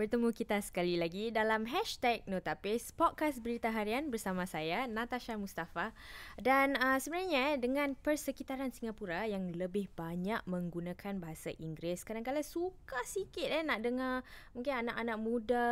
bertemu kita sekali lagi dalam hashtag Notapis Podcast Berita Harian bersama saya Natasha Mustafa dan uh, sebenarnya dengan persekitaran Singapura yang lebih banyak menggunakan bahasa Inggeris kadang-kadang suka sikit eh, nak dengar mungkin anak-anak muda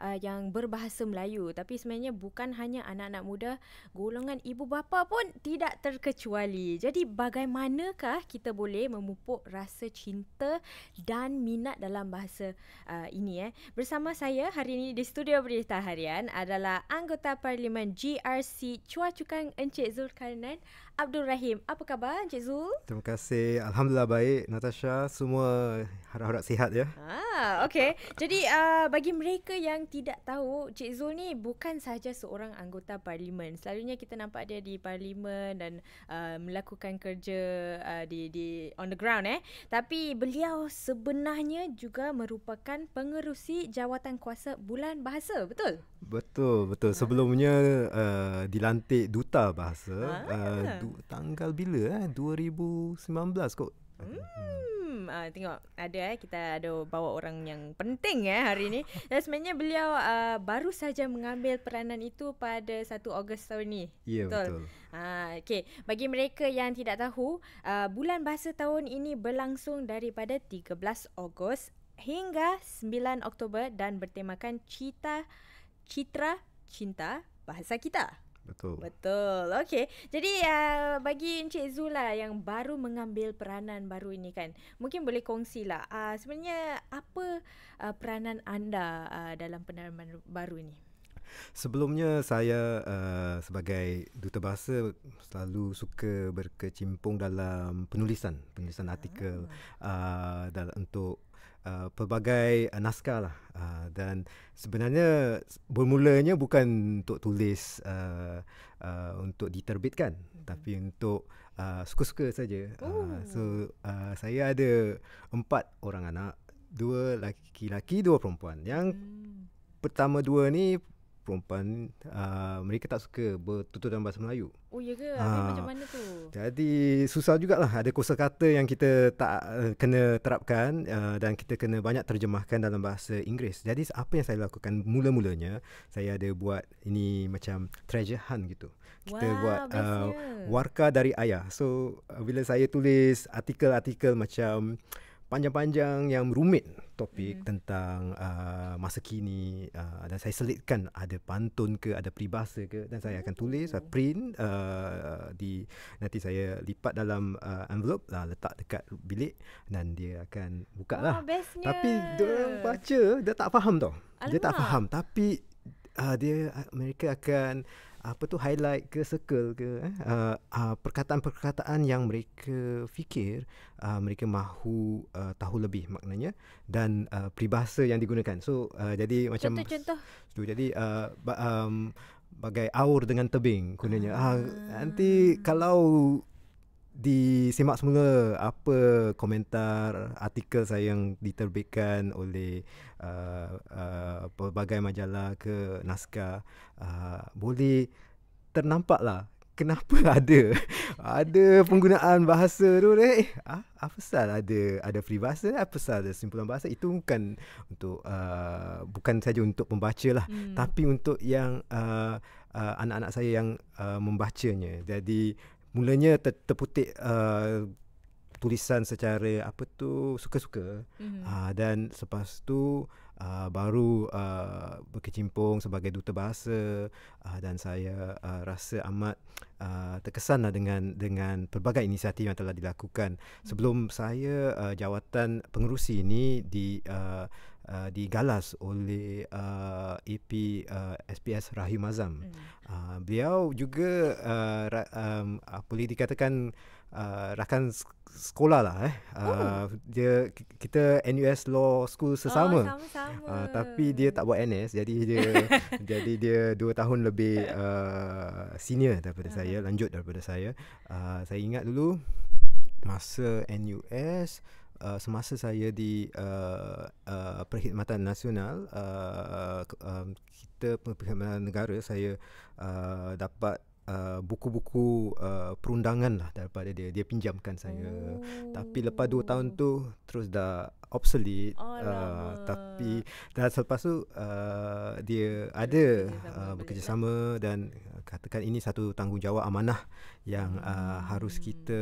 uh, yang berbahasa Melayu tapi sebenarnya bukan hanya anak-anak muda golongan ibu bapa pun tidak terkecuali jadi bagaimanakah kita boleh memupuk rasa cinta dan minat dalam bahasa uh, ini eh Bersama saya hari ini di studio berita harian adalah anggota Parlimen GRC Chua Chukang Encik Zulkarnain. Abdul Rahim. Apa khabar Encik Zul? Terima kasih. Alhamdulillah baik Natasha. Semua harap-harap sihat ya. Ah, okey. Jadi uh, bagi mereka yang tidak tahu, Cik Zul ni bukan sahaja seorang anggota parlimen. Selalunya kita nampak dia di parlimen dan uh, melakukan kerja uh, di di on the ground eh. Tapi beliau sebenarnya juga merupakan pengerusi jawatan kuasa bulan bahasa, betul? Betul, betul. Ha. Sebelumnya uh, dilantik duta bahasa ha? uh, du- tanggal bila eh 2019 kot. Hmm, hmm. Uh, tengok ada eh kita ada bawa orang yang penting eh hari ini. Dan sebenarnya beliau uh, baru saja mengambil peranan itu pada 1 Ogos tahun ini. Ya, yeah, betul. betul. Uh, ah, okay. bagi mereka yang tidak tahu, uh, bulan bahasa tahun ini berlangsung daripada 13 Ogos hingga 9 Oktober dan bertemakan cita Citra Cinta Bahasa Kita. Betul. Betul. Okey. Jadi uh, bagi Encik Zula yang baru mengambil peranan baru ini kan, mungkin boleh kongsi lah uh, sebenarnya apa uh, peranan anda uh, dalam peranan baru ini? Sebelumnya saya uh, sebagai duta bahasa selalu suka berkecimpung dalam penulisan, penulisan artikel ah. uh, dalam untuk uh, pelbagai uh, naskah lah. Uh, dan sebenarnya bermulanya bukan untuk tulis uh, uh, untuk diterbitkan mm-hmm. tapi untuk uh, suka-suka saja. Uh, so oh. uh, saya ada empat orang anak, dua laki laki dua perempuan. Yang mm. pertama dua ni perempuan uh, mereka tak suka bertutur dalam bahasa Melayu. Oh ya ke? Uh, macam mana tu? Jadi susah jugalah ada kosa kata yang kita tak uh, kena terapkan uh, dan kita kena banyak terjemahkan dalam bahasa Inggeris. Jadi apa yang saya lakukan mula-mulanya saya ada buat ini macam treasure hunt gitu. Kita wow, buat uh, warka dari ayah. So uh, bila saya tulis artikel-artikel macam panjang-panjang yang rumit topik hmm. tentang uh, masa kini uh, dan saya selitkan ada pantun ke ada peribahasa ke dan saya akan tulis saya hmm. uh, print uh, di nanti saya lipat dalam uh, envelope lah, letak dekat bilik dan dia akan buka lah oh, tapi dia orang baca dia tak faham tau Alamak. dia tak faham tapi uh, dia uh, mereka akan apa tu highlight ke circle ke eh? uh, uh, perkataan-perkataan yang mereka fikir uh, mereka mahu uh, tahu lebih maknanya dan uh, peribahasa yang digunakan so uh, jadi macam contoh so, jadi uh, um, bagai aur dengan tebing gunanya ah, nanti kalau disimak semula apa komentar artikel saya yang diterbitkan oleh uh, uh, pelbagai majalah ke naskah uh, boleh ternampaklah kenapa ada ada penggunaan bahasa tu eh ah, apa sal ada ada free bahasa apa sal ada simpulan bahasa itu bukan untuk uh, bukan saja untuk pembaca lah hmm. tapi untuk yang uh, uh, anak-anak saya yang uh, membacanya jadi mulanya ter, terputik uh, tulisan secara apa tu suka-suka mm-hmm. uh, dan selepas tu uh, baru uh, berkecimpung sebagai duta bahasa uh, dan saya uh, rasa amat uh, terkesanlah dengan dengan pelbagai inisiatif yang telah dilakukan mm-hmm. sebelum saya uh, jawatan pengerusi ini di uh, Uh, digalas oleh uh, AP uh, SPS Rahim Azam. Mm. Uh, beliau juga uh, ra- um, uh, boleh dikatakan uh, rakan sekolah lah eh. Uh, oh. dia kita NUS Law School sesama. Oh, sama-sama. Uh, tapi dia tak buat NS jadi dia jadi dia dua tahun lebih uh, senior daripada uh saya, lanjut daripada saya. Uh, saya ingat dulu masa NUS uh, semasa saya di uh, uh, perkhidmatan nasional uh, uh, um, kita perkhidmatan negara saya uh, dapat uh, buku-buku uh, perundangan lah daripada dia dia pinjamkan saya oh. tapi lepas 2 tahun oh. tu terus dah obsolete oh, uh, tapi dah selepas tu uh, dia ada bekerjasama, uh, bekerjasama dan uh, katakan ini satu tanggungjawab amanah yang hmm. uh, harus kita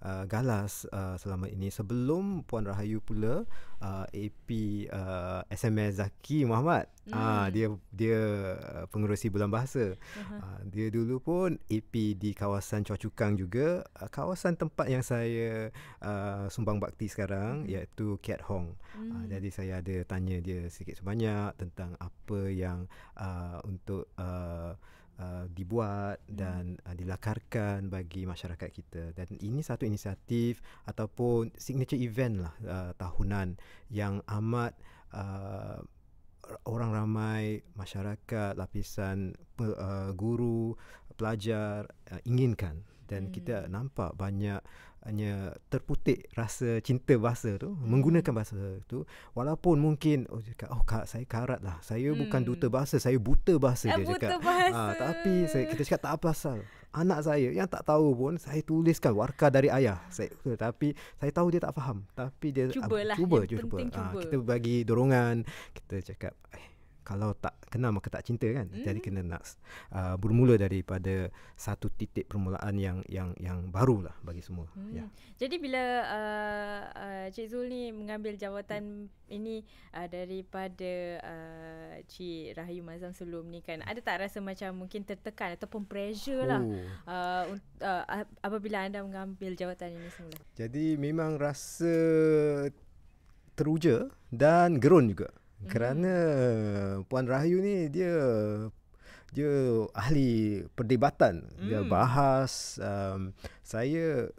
uh, galas uh, selama ini sebelum puan rahayu pula uh, AP uh, SMS Zaki Muhammad hmm. uh, dia dia uh, pengerusi bulan bahasa uh-huh. uh, dia dulu pun AP di kawasan Cuacukang juga uh, kawasan tempat yang saya uh, sumbang bakti sekarang hmm. iaitu Keat Hong ah, hmm. uh, jadi saya ada tanya dia sikit sebanyak tentang apa yang uh, untuk uh, uh, dibuat hmm. dan uh, dilakarkan bagi masyarakat kita dan ini satu inisiatif ataupun signature event lah uh, tahunan yang amat uh, orang ramai masyarakat lapisan uh, guru pelajar uh, inginkan dan hmm. kita nampak banyak hanya terputik rasa cinta bahasa tu hmm. menggunakan bahasa tu walaupun mungkin oh cakap oh kak saya karat lah saya hmm. bukan duta bahasa saya buta bahasa eh, dia ah, buta cakap bahasa. Ha, tapi saya, kita cakap tak apa asal anak saya yang tak tahu pun saya tuliskan warka dari ayah saya tapi saya tahu dia tak faham tapi dia ah, cubalah cuba, yang cuba. penting cuba kita bagi dorongan kita cakap eh, kalau tak kenal maka tak cinta kan mm jadi hmm. kena nak uh, bermula daripada satu titik permulaan yang yang yang barulah bagi semua mm. ya jadi bila uh, uh, cik zul ni mengambil jawatan mm. ini uh, daripada uh, cik rahayu mazam sebelum ni kan ada tak rasa macam mungkin tertekan ataupun pressure lah oh. uh, uh, apabila anda mengambil jawatan ini semula jadi memang rasa teruja dan gerun juga Mhm. kerana eh, puan Rahayu ni dia dia ahli perdebatan dia hmm. bahas um, saya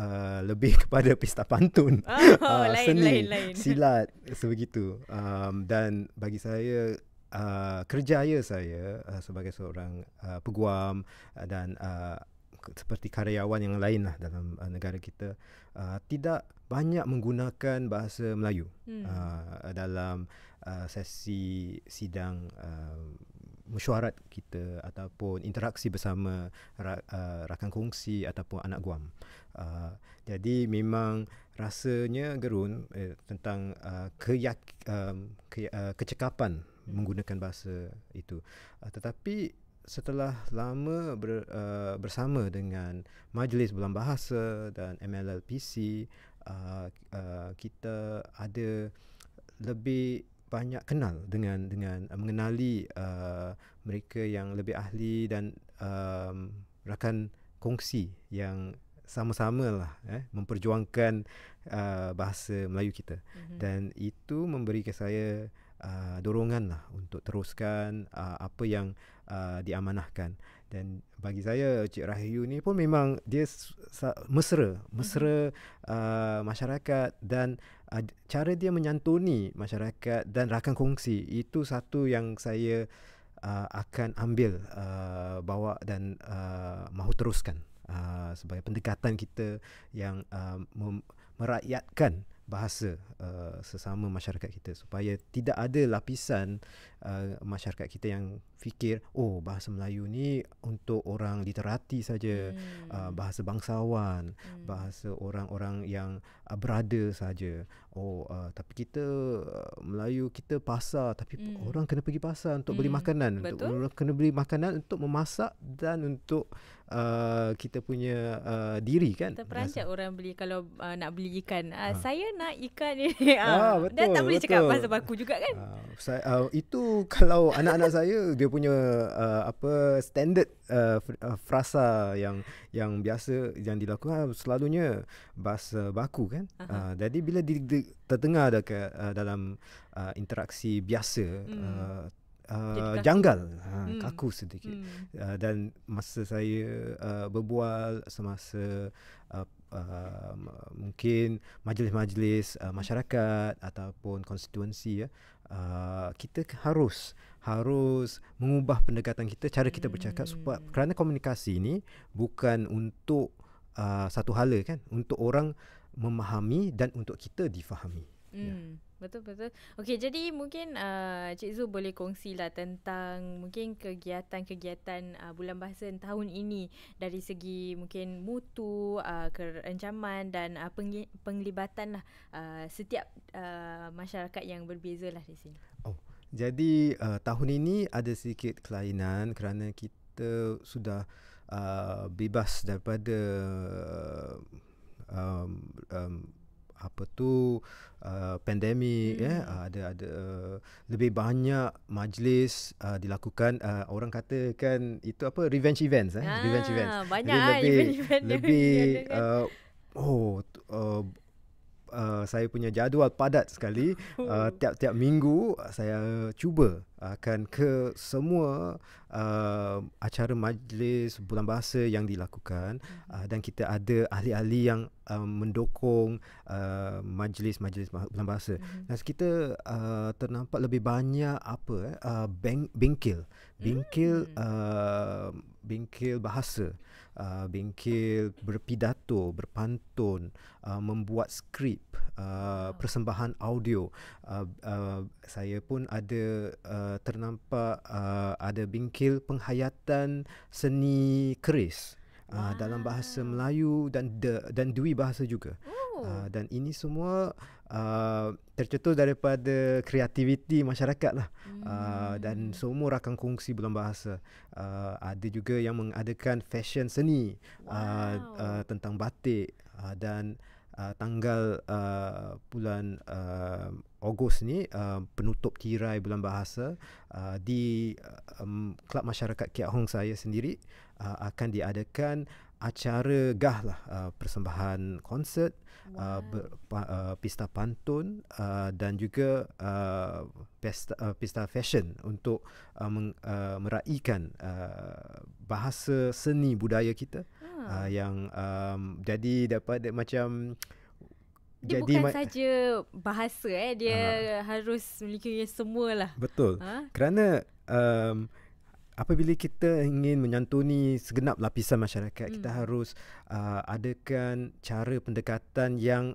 uh, lebih kepada pesta pantun oh, uh, lain, seni lain, lain. silat sebegitu um, dan bagi saya uh, kerjaya saya uh, sebagai seorang uh, peguam uh, dan uh, seperti karyawan yang lain lah dalam uh, negara kita uh, tidak banyak menggunakan bahasa Melayu hmm. uh, dalam uh, sesi sidang uh, mesyuarat kita ataupun interaksi bersama ra- uh, rakan kongsi ataupun anak guam. Uh, jadi memang rasanya gerun eh, tentang uh, keyak, uh, ke, uh, kecekapan hmm. menggunakan bahasa itu. Uh, tetapi setelah lama ber, uh, bersama dengan Majlis Belam Bahasa dan MLLPC uh, uh, kita ada lebih banyak kenal dengan dengan uh, mengenali uh, mereka yang lebih ahli dan um, rakan kongsi yang sama-sama lah eh, memperjuangkan uh, bahasa Melayu kita mm-hmm. dan itu memberi saya uh, dorongan lah untuk teruskan uh, apa yang uh, diamanahkan dan bagi saya Cik Rahayu ni pun memang dia mesra mesra uh, masyarakat dan uh, cara dia menyantuni masyarakat dan rakan kongsi itu satu yang saya uh, akan ambil uh, bawa dan uh, mahu teruskan uh, sebagai pendekatan kita yang uh, merakyatkan bahasa uh, sesama masyarakat kita supaya tidak ada lapisan uh, masyarakat kita yang fikir oh bahasa Melayu ni untuk orang literati saja hmm. uh, bahasa bangsawan hmm. bahasa orang-orang yang uh, berada saja oh uh, tapi kita uh, Melayu kita pasar tapi hmm. orang kena pergi pasar untuk hmm. beli makanan Betul? untuk kena beli makanan untuk memasak dan untuk uh, kita punya uh, diri kan. Terperanjat orang beli kalau uh, nak beli ikan. Uh, ha. Saya nak ikan ini. uh, ah, ah, betul, dan tak boleh betul. cakap pasal baku juga kan. Uh, saya, uh, itu kalau anak-anak saya dia punya uh, apa standard uh, frasa yang yang biasa yang dilakukan selalunya bahasa baku kan. Uh-huh. Uh, jadi bila di, di, terdengar dekat, uh, dalam uh, interaksi biasa hmm. uh, Uh, kaku. janggal ha, hmm. kaku sedikit hmm. uh, dan masa saya uh, berbual semasa uh, uh, mungkin majlis-majlis uh, hmm. masyarakat ataupun konstituensi ya uh, kita harus harus mengubah pendekatan kita cara kita bercakap hmm. supaya kerana komunikasi ini bukan untuk uh, satu hal, kan untuk orang memahami dan untuk kita difahami Ya. Hmm. Yeah. Betul betul. Okey jadi mungkin uh, Cik Zu boleh kongsi lah tentang mungkin kegiatan-kegiatan uh, bulan bahasa tahun ini dari segi mungkin mutu, uh, kerancaman dan uh, peng- penglibatan lah uh, setiap uh, masyarakat yang berbeza lah di sini. Oh. Jadi uh, tahun ini ada sedikit kelainan kerana kita sudah uh, bebas daripada uh, um, um, apa tu uh, pandemik hmm. ya ada ada uh, lebih banyak majlis uh, dilakukan uh, orang kata kan itu apa revenge events eh ah, revenge events banyak lah lebih lebih, lebih kan. uh, oh uh, uh, saya punya jadual padat sekali uh, tiap-tiap minggu saya cuba akan ke semua uh, acara majlis bulan bahasa yang dilakukan hmm. uh, dan kita ada ahli-ahli yang uh, mendukung uh, majlis-majlis bulan bahasa hmm. dan kita uh, ternampak lebih banyak apa eh uh, bengkel bengkel hmm. uh, bengkel bahasa uh, bengkel berpidato berpantun uh, membuat skrip uh, persembahan audio uh, uh, saya pun ada uh, ternampak uh, ada bengkel penghayatan seni keris uh, wow. dalam bahasa Melayu dan de, dan Dwi bahasa juga hmm. Oh. Ah, dan ini semua uh, tercetus daripada kreativiti masyarakat lah ah, hmm. uh, dan semua rakan kongsi belum bahasa uh, ada juga yang mengadakan fashion seni wow. uh, uh, tentang batik uh, dan uh, tanggal uh, bulan uh, Ogos ni uh, penutup tirai bulan bahasa uh, di um, Kelab masyarakat Kiat Hong saya sendiri uh, akan diadakan acara gah lah uh, persembahan konsert uh, wow. uh, uh, pista pantun uh, dan juga uh, pesta, uh, pista fashion untuk uh, meng, uh, meraihkan uh, bahasa seni budaya kita hmm. uh, yang um, jadi dapat de, macam dia jadi bukan saja bahasa eh dia uh, harus memiliki semua lah betul huh? Ha? kerana um, apabila kita ingin menyantuni segenap lapisan masyarakat mm. kita hmm. harus uh, adakan cara pendekatan yang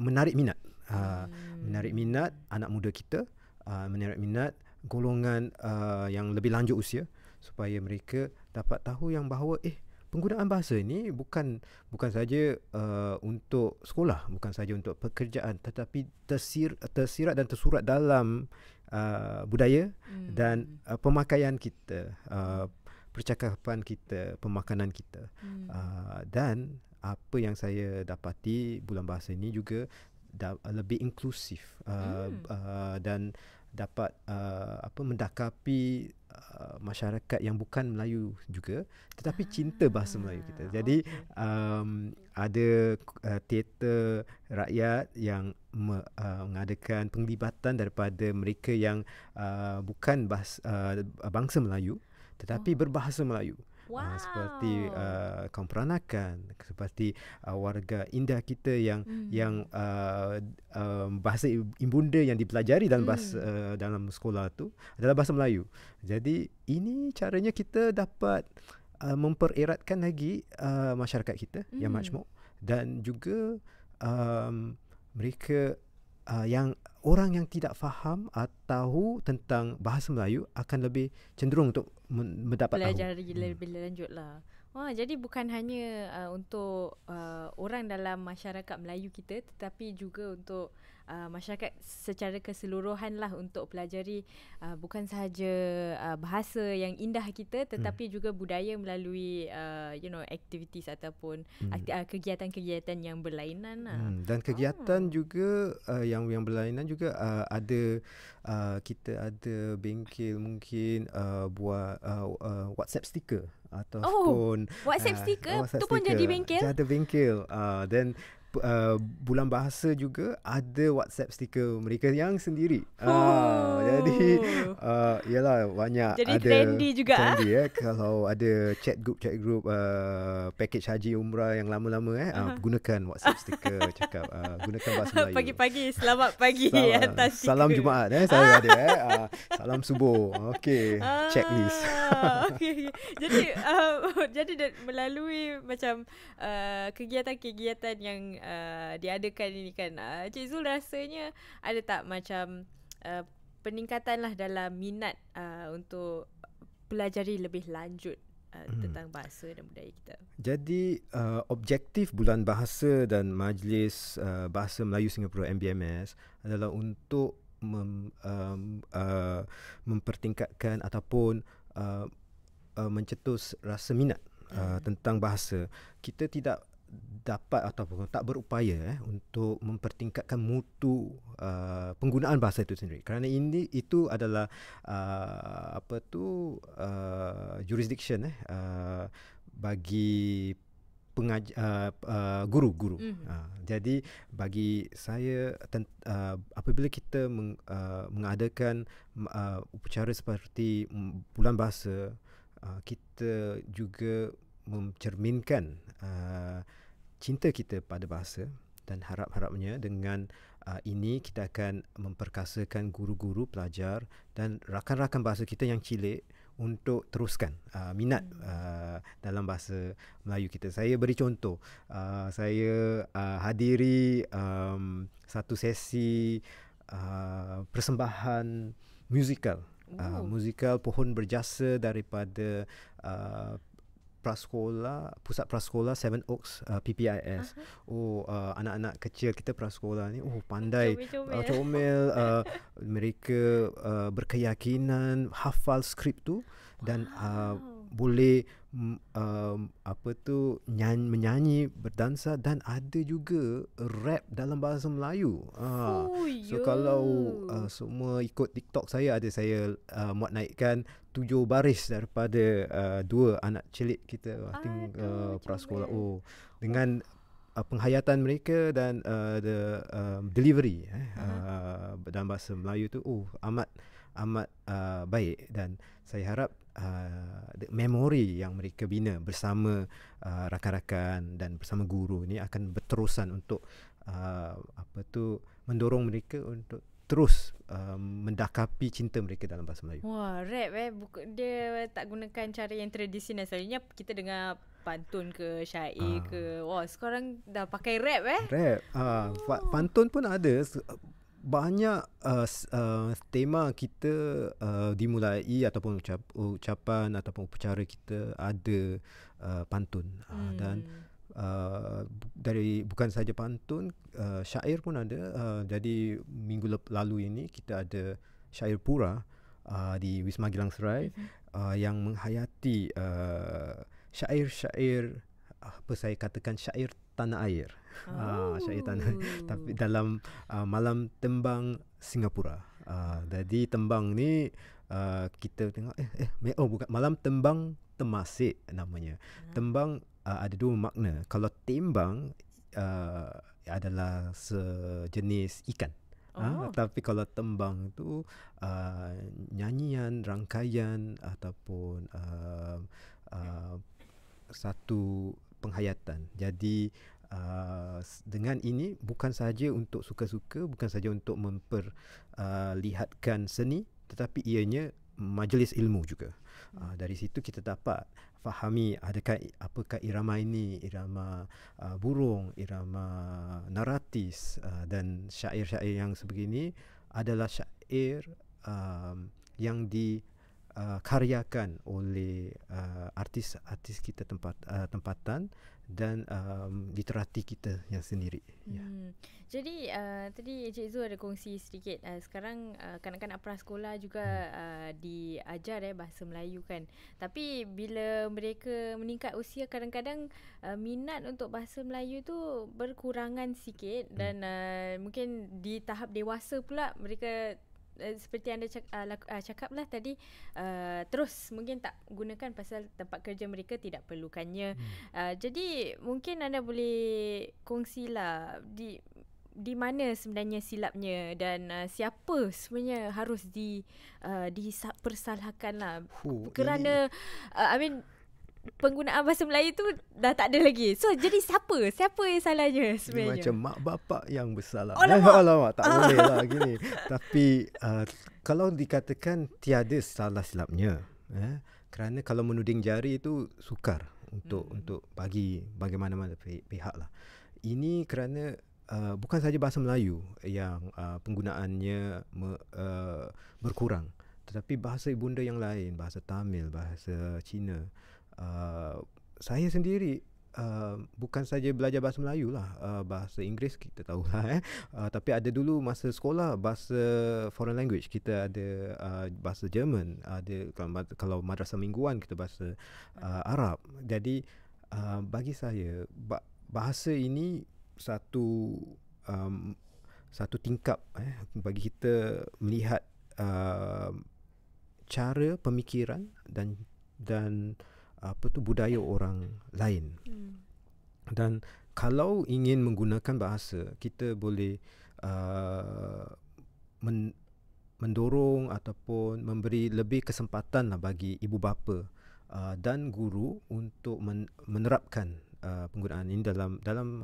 menarik minat uh, mm. menarik minat anak muda kita uh, menarik minat golongan uh, yang lebih lanjut usia supaya mereka dapat tahu yang bahawa eh penggunaan bahasa ini bukan bukan saja uh, untuk sekolah bukan saja untuk pekerjaan tetapi tersir, tersirat dan tersurat dalam Uh, budaya hmm. dan uh, pemakaian kita, uh, percakapan kita, pemakanan kita. Hmm. Uh, dan apa yang saya dapati bulan bahasa ini juga da- lebih inklusif uh, hmm. uh, dan dapat uh, apa mendakapi Uh, masyarakat yang bukan Melayu juga tetapi ah. cinta bahasa Melayu kita. Ah, Jadi okay. um ada uh, teater rakyat yang me, uh, mengadakan penglibatan daripada mereka yang uh, bukan bahasa, uh, bangsa Melayu tetapi oh. berbahasa Melayu. Ah, wow. uh, ah, seperti uh, kaum peranakan seperti uh, warga India kita yang hmm. yang uh, um, bahasa ibunda yang dipelajari dalam bahasa hmm. uh, dalam sekolah tu adalah bahasa Melayu jadi ini caranya kita dapat uh, mempereratkan lagi uh, masyarakat kita hmm. yang majmuk dan juga um, mereka uh, yang orang yang tidak faham atau tahu tentang bahasa Melayu akan lebih cenderung untuk mendapat Belajar tahu. Belajar lebih hmm. lanjut lah. Wah, jadi bukan hanya uh, untuk uh, orang dalam masyarakat Melayu kita tetapi juga untuk uh, masyarakat secara keseluruhan lah untuk pelajari uh, bukan sahaja uh, bahasa yang indah kita tetapi hmm. juga budaya melalui uh, you know activities ataupun hmm. Uh, kegiatan-kegiatan yang berlainan lah. hmm. dan kegiatan oh. juga uh, yang yang berlainan juga uh, ada uh, kita ada bengkel mungkin uh, buat uh, uh, WhatsApp sticker oh, ataupun oh, WhatsApp uh, sticker uh, tu pun jadi bengkel ada bengkel uh, then uh, bulan bahasa juga ada WhatsApp stiker mereka yang sendiri. Ah, oh. uh, jadi ah uh, yalah banyak jadi ada trendy juga. Trendy eh kalau ada chat group chat group uh, package haji umrah yang lama-lama eh ah, uh-huh. uh, gunakan WhatsApp stiker cakap uh, gunakan bahasa Melayu. Pagi-pagi selamat pagi atas stiker. Salam Jumaat eh saya ada eh. Uh, salam subuh. Okey uh, checklist. Okey. Jadi uh, jadi melalui macam uh, kegiatan-kegiatan yang uh, diadakan ini kan uh, Cik Zul rasanya ada tak macam uh, peningkatan lah dalam minat uh, untuk pelajari lebih lanjut uh, hmm. tentang bahasa dan budaya kita. Jadi uh, objektif bulan bahasa dan majlis uh, bahasa Melayu Singapura MBMS adalah untuk mem, um, uh, mempertingkatkan ataupun uh, uh, mencetus rasa minat uh, hmm. tentang bahasa. Kita tidak dapat atau tak berupaya eh, untuk mempertingkatkan mutu uh, penggunaan bahasa itu sendiri kerana ini itu adalah uh, apa tu uh, jurisdiction eh, uh, bagi pengaj- uh, uh, guru-guru mm-hmm. uh, jadi bagi saya tent- uh, apabila kita meng- uh, mengadakan uh, upacara seperti bulan bahasa uh, kita juga mencerminkan uh, cinta kita pada bahasa dan harap-harapnya dengan uh, ini kita akan memperkasakan guru-guru pelajar dan rakan-rakan bahasa kita yang cilik untuk teruskan uh, minat hmm. uh, dalam bahasa Melayu kita. Saya beri contoh, uh, saya uh, hadiri um, satu sesi uh, persembahan musical, uh, oh. musical pohon berjasa daripada uh, Praskola, pusat praskola Seven Oaks uh, PPIS uh-huh. oh uh, anak-anak kecil kita praskola ni oh pandai uh, comel uh, uh, mereka uh, berkeyakinan hafal skrip tu dan uh, wow. uh, boleh mm, um, apa tu nyanyi menyanyi berdansa dan ada juga rap dalam bahasa Melayu. Ah. Uh, so kalau uh, semua ikut TikTok saya ada saya uh, muat naikkan tujuh baris daripada uh, dua anak celik kita waktu uh, ya. prasekolah. Oh, dengan uh, penghayatan mereka dan uh, the um, delivery eh, uh-huh. uh, dalam bahasa Melayu tu, oh amat amat uh, baik dan saya harap uh, memori yang mereka bina bersama uh, rakan-rakan dan bersama guru ni akan berterusan untuk uh, apa tu mendorong mereka untuk terus uh, mendakapi cinta mereka dalam bahasa Melayu. Wah, rap eh Buk- dia tak gunakan cara yang tradisional. Selalunya kita dengar pantun ke syair uh. ke. Ah. Wah, sekarang dah pakai rap eh. Rap. ah oh. pantun pun ada banyak uh, uh, tema kita uh, dimulai ataupun ucap- ucapan ataupun upacara kita ada uh, pantun uh, dan uh, dari bukan saja pantun uh, syair pun ada uh, jadi minggu lalu ini kita ada syair pura uh, di Wisma Gilang Serai mm-hmm. uh, yang menghayati uh, syair-syair apa saya katakan syair tanah air ah, oh. uh, syair tanah air. tapi dalam uh, malam tembang Singapura uh, jadi tembang ni uh, kita tengok eh, eh oh bukan malam tembang Temasek namanya. Ah. Tembang uh, ada dua makna. Kalau timbang uh, adalah sejenis ikan. Ah, oh. Tapi kalau tembang tu uh, nyanyian, rangkaian ataupun uh, uh, satu penghayatan. Jadi uh, dengan ini bukan saja untuk suka-suka, bukan saja untuk memperlihatkan uh, seni tetapi ianya majlis ilmu juga. Uh, dari situ kita dapat fahami adakah apakah irama ini irama uh, burung, irama naratis uh, dan syair-syair yang sebegini adalah syair um, yang dikaryakan uh, oleh uh, artis-artis kita tempat uh, tempatan dan um, literati kita yang sendiri. Ya. Hmm. Jadi uh, tadi Encik Zul ada kongsi sedikit. Uh, sekarang uh, kanak-kanak prasekolah juga hmm. uh, diajar eh, bahasa Melayu kan. Tapi bila mereka meningkat usia kadang-kadang uh, minat untuk bahasa Melayu tu berkurangan sikit. Hmm. Dan uh, mungkin di tahap dewasa pula mereka uh, seperti anda cak, uh, cakap lah tadi uh, terus mungkin tak gunakan pasal tempat kerja mereka tidak perlukannya hmm. uh, jadi mungkin anda boleh kongsi lah di di mana sebenarnya silapnya dan uh, siapa sebenarnya harus di uh, persalahkan lah huh, kerana uh, I mean penggunaan bahasa Melayu tu dah tak ada lagi. So jadi siapa? Siapa yang salahnya sebenarnya? Dia macam mak bapak yang bersalah. Oh lah, Eh, alamak tak ah. boleh lah gini. Tapi uh, kalau dikatakan tiada salah silapnya. Eh, kerana kalau menuding jari itu sukar untuk hmm. untuk bagi bagaimana-mana pihak lah. Ini kerana uh, bukan saja bahasa Melayu yang uh, penggunaannya me, uh, berkurang. Tetapi bahasa ibunda yang lain, bahasa Tamil, bahasa Cina, uh, saya sendiri uh, bukan saja belajar bahasa Melayu lah uh, bahasa Inggeris kita tahu lah eh uh, tapi ada dulu masa sekolah bahasa foreign language kita ada uh, bahasa Jerman ada kalau, kalau madrasah mingguan kita bahasa uh, Arab jadi uh, bagi saya bahasa ini satu um, satu tingkap eh bagi kita melihat uh, cara pemikiran dan dan apa tu budaya orang lain. Hmm. Dan kalau ingin menggunakan bahasa, kita boleh uh, men- mendorong ataupun memberi lebih kesempatan lah bagi ibu bapa uh, dan guru untuk men- menerapkan uh, penggunaan ini dalam dalam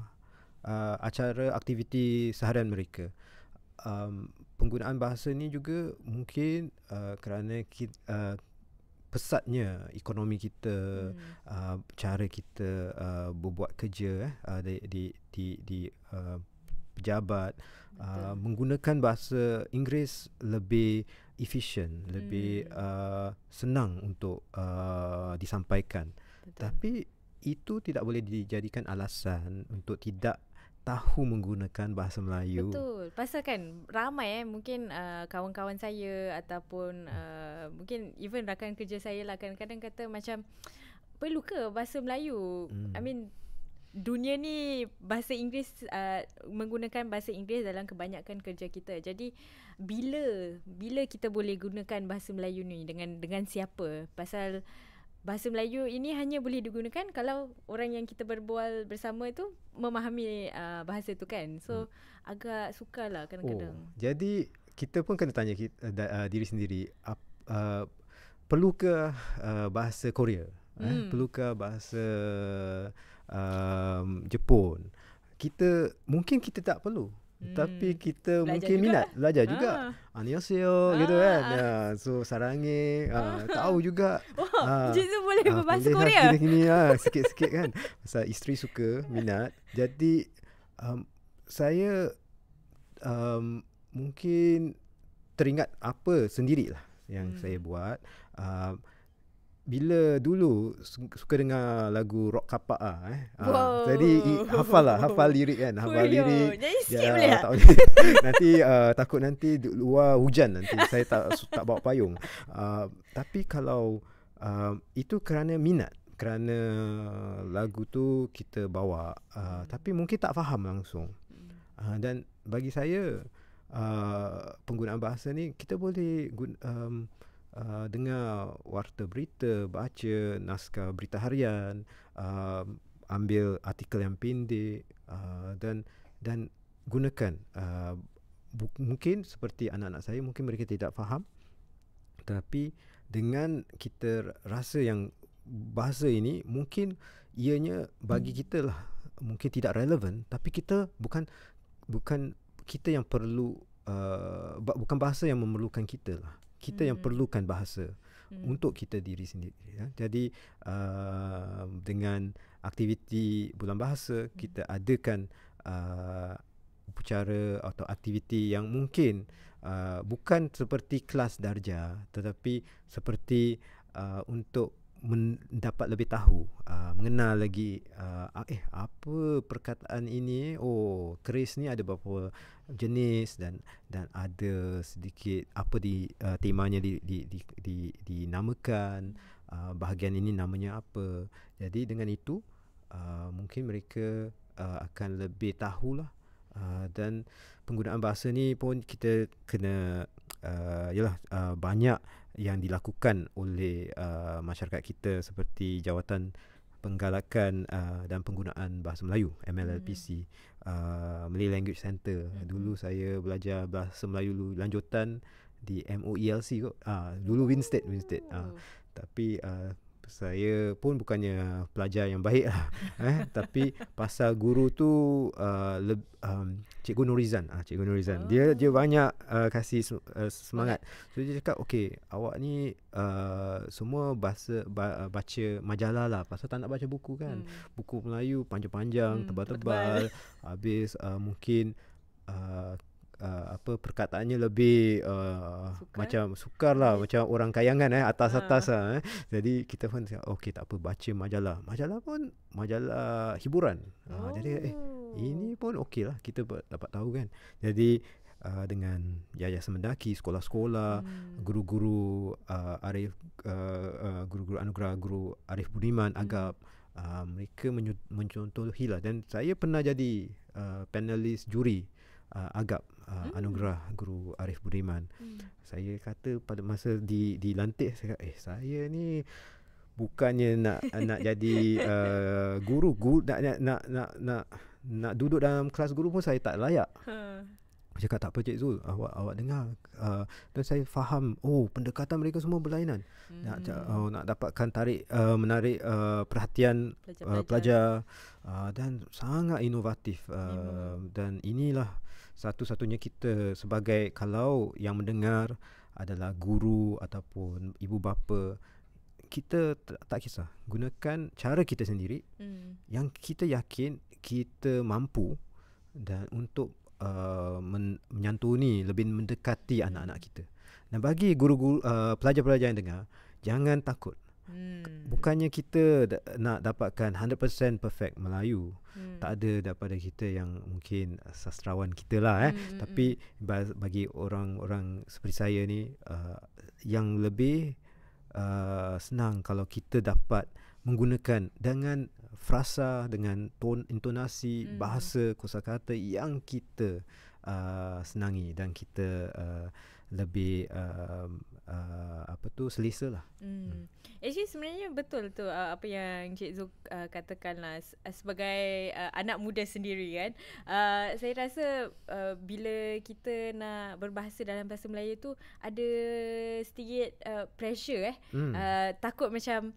uh, acara aktiviti seharian mereka. Um, penggunaan bahasa ini juga mungkin uh, kerana kita, uh, pesatnya ekonomi kita hmm. uh, cara kita uh, berbuat kerja eh uh, di di di, di uh, pejabat uh, menggunakan bahasa Inggeris lebih efisien hmm. lebih uh, senang untuk uh, disampaikan Betul. tapi itu tidak boleh dijadikan alasan untuk tidak tahu menggunakan bahasa Melayu. Betul. Pasal kan ramai eh mungkin uh, kawan-kawan saya ataupun uh, mungkin even rakan kerja saya lah kadang-kadang kata macam perlu ke bahasa Melayu? Hmm. I mean dunia ni bahasa Inggeris uh, menggunakan bahasa Inggeris dalam kebanyakan kerja kita. Jadi bila bila kita boleh gunakan bahasa Melayu ni dengan dengan siapa? Pasal bahasa Melayu ini hanya boleh digunakan kalau orang yang kita berbual bersama itu memahami uh, bahasa itu kan. So hmm. agak lah kadang-kadang. Oh, jadi kita pun kena tanya kita, eh, uh, eh, uh, diri sendiri uh, uh, eh, perlu ke uh, bahasa Korea? Hmm. Eh, perlu ke bahasa uh, Jepun? Kita mungkin kita tak perlu tapi hmm. kita belajar mungkin juga. minat belajar ha. juga aniasio ah, ha. gitu ah, kan ha. so sarangi, ha. ha. tahu juga oh, jitu ha. boleh ha. berbahasa boleh lah korea lah, kini ha. sikit-sikit kan pasal isteri suka minat jadi um, saya um, mungkin teringat apa sendirilah yang hmm. saya buat um, bila dulu suka dengar lagu rock kapak ah eh. Ah, wow. Ah, jadi hafal lah, hafal lirik kan, hafal Fuyo. lirik. ya, boleh tak? nanti uh, takut nanti luar hujan nanti saya tak tak bawa payung. Uh, tapi kalau uh, itu kerana minat kerana lagu tu kita bawa uh, tapi mungkin tak faham langsung uh, dan bagi saya uh, penggunaan bahasa ni kita boleh guna, um, uh, dengar warta berita, baca naskah berita harian, uh, ambil artikel yang pendek uh, dan dan gunakan uh, mungkin seperti anak-anak saya mungkin mereka tidak faham tetapi dengan kita rasa yang bahasa ini mungkin ianya bagi hmm. kita lah mungkin tidak relevan tapi kita bukan bukan kita yang perlu uh, bukan bahasa yang memerlukan kita lah kita hmm. yang perlukan bahasa hmm. untuk kita diri sendiri ya. jadi uh, dengan aktiviti bulan bahasa hmm. kita adakan uh, upacara atau aktiviti yang mungkin uh, bukan seperti kelas darjah tetapi seperti uh, untuk mendapat lebih tahu uh, mengenal lagi uh, eh apa perkataan ini oh keris ni ada berapa jenis dan dan ada sedikit apa di uh, temanya di di di di dinamakan uh, bahagian ini namanya apa jadi dengan itu uh, mungkin mereka uh, akan lebih tahulah uh, dan penggunaan bahasa ni pun kita kena uh, yalah uh, banyak yang dilakukan oleh uh, masyarakat kita seperti jawatan penggalakan uh, dan penggunaan bahasa Melayu MLLPC hmm. uh, Malay Language Center hmm. dulu saya belajar bahasa Melayu lanjutan di MOELC kot uh, dulu Winstead Winstead uh, tapi uh, saya pun bukannya pelajar yang baik lah, eh? tapi pasal guru tu uh, le, um, Cikgu Nurizan, ah, Cikgu Nurizan oh. dia dia oh. banyak uh, kasih uh, semangat. So dia cakap okay awak ni uh, semua baca ba- uh, baca majalah lah, pasal tak nak baca buku kan, hmm. buku Melayu panjang-panjang hmm, tebal-tebal, habis uh, mungkin uh, uh, apa perkataannya lebih uh, sukar. macam sukar lah macam orang kayangan eh atas ah. atas uh. lah eh. jadi kita pun oh, okey tak apa baca majalah majalah pun majalah hiburan uh, jadi eh oh. ini pun okey lah kita dapat tahu kan jadi Uh, dengan yayasan semendaki sekolah-sekolah hmm. guru-guru uh, arif uh, uh, guru-guru anugerah guru arif budiman hmm. agap uh, mereka menyu- mencontohilah dan saya pernah jadi uh, panelis juri uh, agap uh, hmm. anugerah guru Arif Budiman. Hmm. Saya kata pada masa di dilantik saya kata, eh saya ni bukannya nak nak jadi uh, guru guru nak nak nak nak, nak nak duduk dalam kelas guru pun saya tak layak. Ha. kata tak apa Zul, awak awak dengar uh, dan saya faham oh pendekatan mereka semua berlainan. Hmm. Nak oh, nak dapatkan tarik uh, menarik uh, perhatian pelajar, uh, pelajar uh, dan sangat inovatif uh, dan inilah satu-satunya kita sebagai kalau yang mendengar adalah guru ataupun ibu bapa kita tak kisah gunakan cara kita sendiri hmm. yang kita yakin kita mampu dan untuk uh, men- menyantuni lebih mendekati anak-anak kita dan bagi guru-guru uh, pelajar-pelajar yang dengar jangan takut Hmm. Bukannya kita nak dapatkan 100% perfect Melayu. Hmm. Tak ada daripada kita yang mungkin sastrawan kita lah eh. Hmm, hmm Tapi hmm. bagi orang-orang seperti saya ni uh, yang lebih uh, senang kalau kita dapat menggunakan dengan frasa dengan ton intonasi hmm. bahasa kosakata yang kita uh, senangi dan kita uh, lebih uh, uh, apa tu selesa lah. Hmm. hmm. sebenarnya betul tu uh, apa yang Cik Zul uh, katakan lah uh, sebagai uh, anak muda sendiri kan. Uh, saya rasa uh, bila kita nak berbahasa dalam bahasa Melayu tu ada sedikit uh, pressure eh. Hmm. Uh, takut macam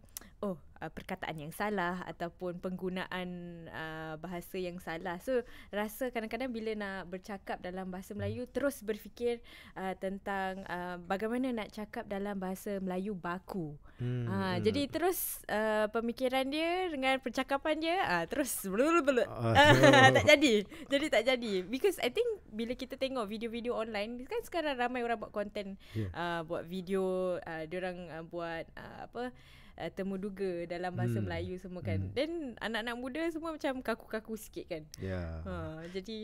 oh uh, perkataan yang salah ataupun penggunaan uh, bahasa yang salah. So rasa kadang-kadang bila nak bercakap dalam bahasa hmm. Melayu terus berfikir uh, tentang uh, bagaimana nak cakap dalam bahasa Melayu baku. Hmm. Uh, jadi terus uh, pemikiran dia dengan percakapan dia uh, terus belut-belut. Ah, tak jadi. Jadi tak jadi. Because I think bila kita tengok video-video online kan sekarang ramai orang buat konten yeah. uh, buat video uh, orang uh, buat uh, apa uh, eh, temuduga dalam bahasa hmm. Melayu semua kan. Hmm. Then anak-anak muda semua macam kaku-kaku sikit kan. Ya. Yeah. Ha, jadi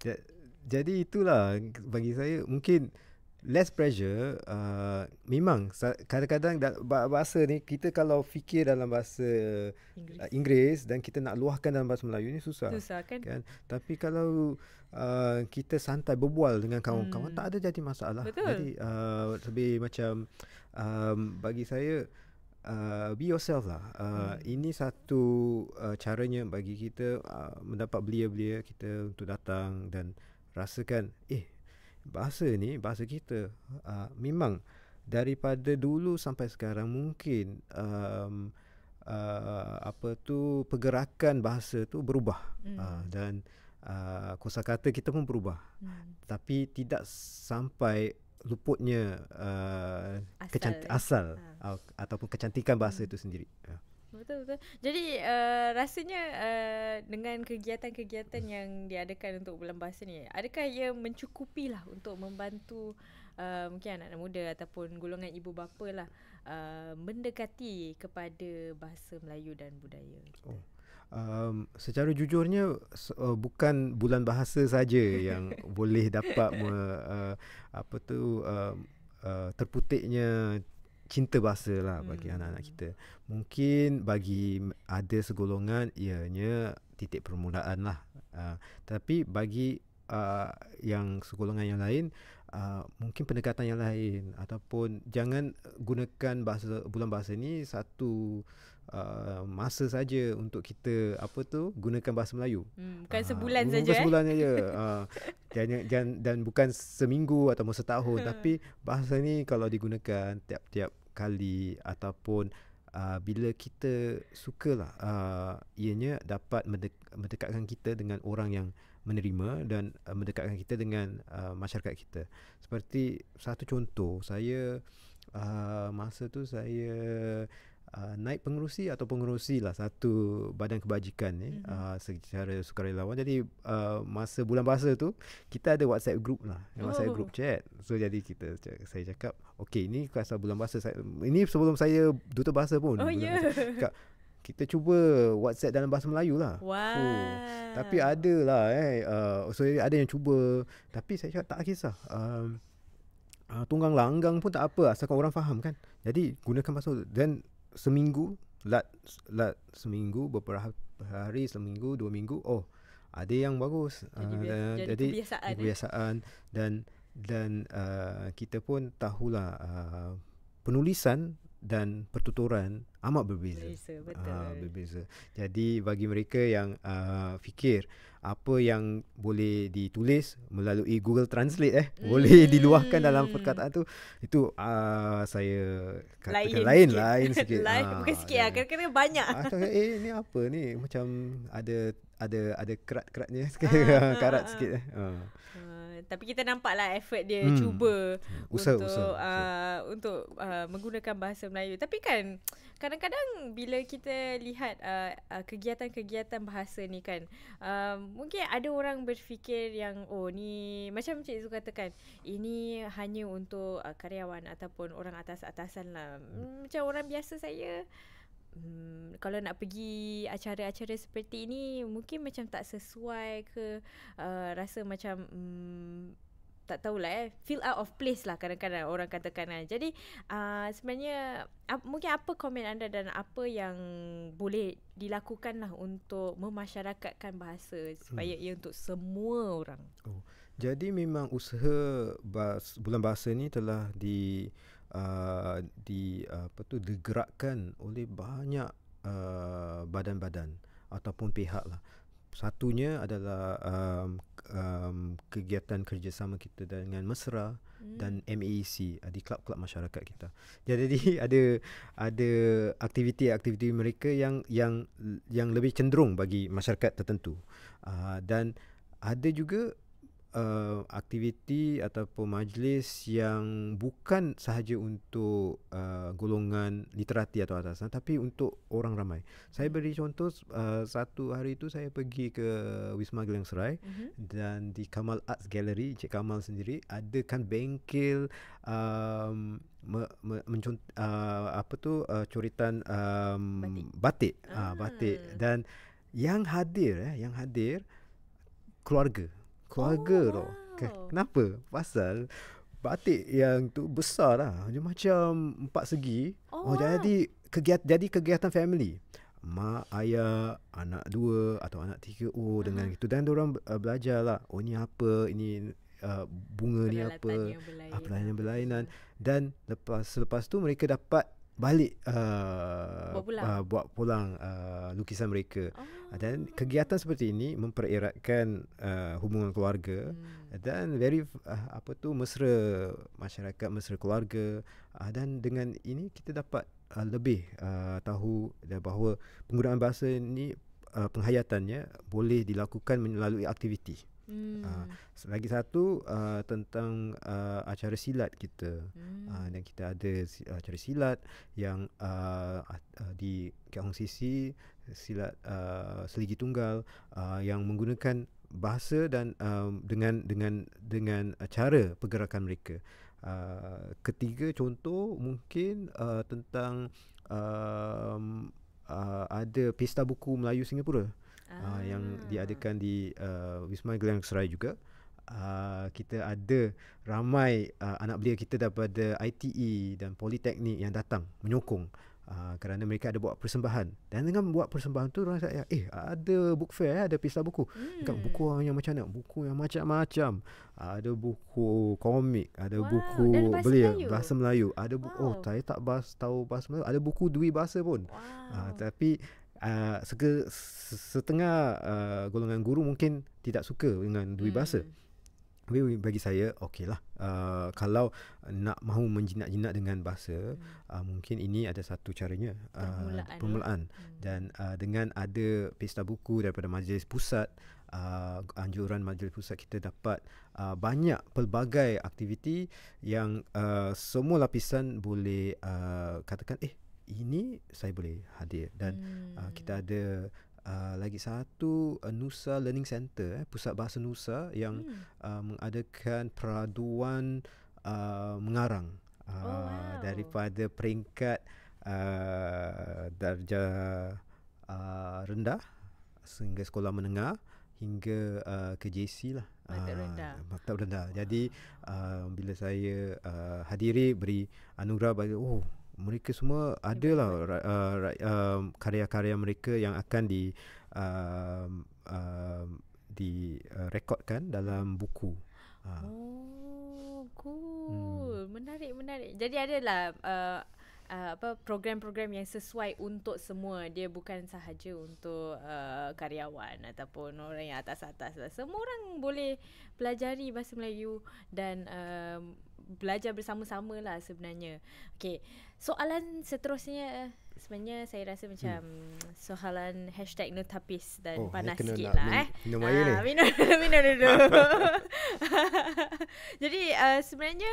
ja, jadi itulah bagi saya mungkin less pressure uh, memang kadang-kadang bahasa ni kita kalau fikir dalam bahasa Inggeris. Uh, Inggeris dan kita nak luahkan dalam bahasa Melayu ni susah, susah kan? kan tapi kalau uh, kita santai berbual dengan kawan-kawan hmm. tak ada jadi masalah Betul. jadi uh, lebih macam um, bagi saya uh, uh, be yourself lah. Uh, hmm. Ini satu uh, caranya bagi kita uh, mendapat belia-belia kita untuk datang dan rasakan eh bahasa ni bahasa kita uh, memang daripada dulu sampai sekarang mungkin um, uh, apa tu pergerakan bahasa tu berubah hmm. uh, dan uh, kosakata kita pun berubah hmm. tapi tidak sampai luputnya uh, asal. kecantik eh? asal ha. uh, ataupun kecantikan bahasa hmm. itu sendiri. Ha. Betul betul. Jadi uh, rasanya uh, dengan kegiatan-kegiatan yang diadakan untuk bulan bahasa ni, adakah ia mencukupi lah untuk membantu uh, mungkin anak-anak muda ataupun golongan ibu bapa lah uh, mendekati kepada bahasa Melayu dan budaya. Oh um, secara jujurnya uh, bukan bulan bahasa saja yang boleh dapat me, uh, apa tu uh, uh, terputiknya cinta bahasa lah bagi hmm. anak-anak kita. Mungkin bagi ada segolongan ianya titik permulaan lah. Uh, tapi bagi Uh, yang segolongan yang lain uh, mungkin pendekatan yang lain ataupun jangan gunakan bahasa bulan bahasa ni satu uh, masa saja untuk kita apa tu gunakan bahasa Melayu. Hmm, bukan ah, eh? sebulan saja. bukan sebulan saja. Dan, dan, dan bukan seminggu atau setahun hmm. tapi bahasa ni kalau digunakan tiap-tiap kali ataupun uh, bila kita sukalah uh, ianya dapat mendekatkan kita dengan orang yang menerima dan uh, mendekatkan kita dengan uh, masyarakat kita. Seperti satu contoh saya uh, masa tu saya uh, uh, naib pengerusi atau pengerusi lah satu badan kebajikan ni mm-hmm. uh, secara sukarelawan. Jadi uh, masa bulan bahasa tu kita ada WhatsApp group lah, oh. WhatsApp group oh. chat. So jadi kita saya cakap, okay ini kuasa bulan bahasa saya ini sebelum saya duta bahasa pun. Oh Yeah. Kita cuba WhatsApp dalam bahasa Melayu lah. Wow. Oh. Tapi ada lah eh. Uh, so ada yang cuba. Tapi saya cakap tak lah kisah. Um, uh, tunggang langgang lah. pun tak apa. Asalkan orang faham kan. Jadi gunakan bahasa. dan seminggu lat lat seminggu beberapa ha-, hari seminggu dua minggu oh ada yang bagus jadi, uh, jadi, jadi kebiasaan, eh? kebiasaan dan dan uh, kita pun tahulah uh, penulisan dan pertuturan amat berbeza. Berbeza, ah, betul. Uh, berbeza. Jadi bagi mereka yang uh, fikir apa yang boleh ditulis melalui Google Translate eh mm. boleh diluahkan dalam perkataan tu itu uh, saya katakan lain lain sikit. Lain sikit. lain, ha, bukan sikit ya, lah, ya. ah, kena banyak. Atau, eh ini apa ni macam ada ada ada kerat-keratnya sikit, karat sikit eh. Uh. Uh tapi kita nampak lah effort dia hmm. cuba hmm. usah, untuk usah. Uh, untuk uh, menggunakan bahasa Melayu. Tapi kan kadang-kadang bila kita lihat uh, uh, kegiatan-kegiatan bahasa ni kan uh, mungkin ada orang berfikir yang oh ni macam Cik Zul katakan ini hanya untuk uh, karyawan ataupun orang atas-atasan lah. Hmm, macam orang biasa saya uh, Hmm, kalau nak pergi acara-acara seperti ini mungkin macam tak sesuai ke uh, rasa macam hmm, tak tahulah eh feel out of place lah kadang-kadang orang katakan kan. Jadi uh, sebenarnya ap- mungkin apa komen anda dan apa yang boleh dilakukan lah untuk memasyarakatkan bahasa supaya hmm. ia untuk semua orang. Oh. Jadi memang usaha bas- bulan bahasa ni telah di uh, di uh, apa tu digerakkan oleh banyak uh, badan-badan ataupun pihak lah. Satunya adalah um, um, kegiatan kerjasama kita dengan Mesra hmm. dan MAEC uh, di klub-klub masyarakat kita. Jadi ada ada aktiviti-aktiviti mereka yang yang yang lebih cenderung bagi masyarakat tertentu. Uh, dan ada juga uh, aktiviti ataupun majlis yang bukan sahaja untuk uh, golongan literati atau atasan tapi untuk orang ramai. Saya hmm. beri contoh uh, satu hari itu saya pergi ke Wisma Geleng Serai uh-huh. dan di Kamal Arts Gallery Cik Kamal sendiri adakan bengkel um, me, me, mencont- uh, apa tu uh, coretan um, ehm, batik batik, uh batik dan yang hadir eh yang hadir keluarga keluarga oh. Okay. Kenapa? Pasal batik yang tu besar lah. Dia macam empat segi. Oh, oh jadi kegiatan jadi kegiatan family. Mak, ayah, anak dua atau anak tiga. Oh uh-huh. dengan itu dan orang uh, eh, belajar lah. Oh ni apa? Ini uh, bunga ni apa? Apa ah, yang berlainan. Dan lepas selepas tu mereka dapat balik uh, buat pulang, uh, buat pulang uh, lukisan mereka oh. dan kegiatan seperti ini mempereratkan uh, hubungan keluarga hmm. dan very uh, apa tu mesra masyarakat mesra keluarga uh, dan dengan ini kita dapat uh, lebih uh, tahu dan bahawa penggunaan bahasa ini uh, penghayatannya boleh dilakukan melalui aktiviti Hmm. Uh, lagi satu uh, tentang uh, acara silat kita hmm. uh, dan kita ada acara silat yang uh, uh, di Kehong Sisi silat uh, seligi tunggal uh, yang menggunakan bahasa dan um, dengan dengan dengan cara pergerakan mereka. Uh, ketiga contoh mungkin uh, tentang um, uh, ada pesta buku Melayu Singapura ah. uh, yang diadakan di uh, Wisma Geylang Serai juga. Uh, kita ada ramai uh, anak belia kita daripada ITE dan politeknik yang datang menyokong uh, kerana mereka ada buat persembahan dan dengan buat persembahan tu orang saya eh ada book fair eh, ada pesta buku hmm. kan buku yang macam mana buku yang macam-macam ada buku komik ada wow, buku bahasa belia Melayu. bahasa Melayu ada buku oh, wow. oh saya tak bahas tahu bahasa Melayu ada buku dui bahasa pun wow. uh, tapi uh, setengah uh, golongan guru mungkin tidak suka dengan dui hmm. bahasa. Tapi bagi saya okeylah uh, ah, kalau nak mahu menjinak-jinak dengan bahasa hmm. uh, mungkin ini ada satu caranya uh, permulaan, lah. permulaan. Hmm. dan uh, dengan ada pesta buku daripada majlis pusat uh, anjuran majlis pusat kita dapat uh, banyak pelbagai aktiviti yang uh, semua lapisan boleh uh, katakan eh ini saya boleh hadir dan hmm. uh, kita ada uh, lagi satu uh, Nusa Learning Center eh, pusat bahasa Nusa yang hmm. uh, mengadakan peraduan uh, mengarang uh, oh, wow. daripada peringkat uh, darjah uh, rendah sehingga sekolah menengah hingga uh, ke JC lah maktab rendah. Uh, rendah jadi uh, bila saya uh, hadiri beri anugerah bagi oh mereka semua ada lah uh, um, karya-karya mereka yang akan di uh, uh, di uh, rekodkan dalam buku. Uh. Oh, hmm. cool. Hmm. Menarik, menarik. Jadi adalah uh, uh, apa program-program yang sesuai untuk semua. Dia bukan sahaja untuk uh, karyawan ataupun orang yang atas-atas. Lah. Semua orang boleh pelajari bahasa Melayu dan uh, belajar bersama-sama lah sebenarnya. Okay, soalan seterusnya eh, sebenarnya saya rasa macam hmm. soalan hashtag nutapis dan oh, panas sikit lah min- eh. Minum air ha, ni. Minum, minum dulu. Jadi uh, sebenarnya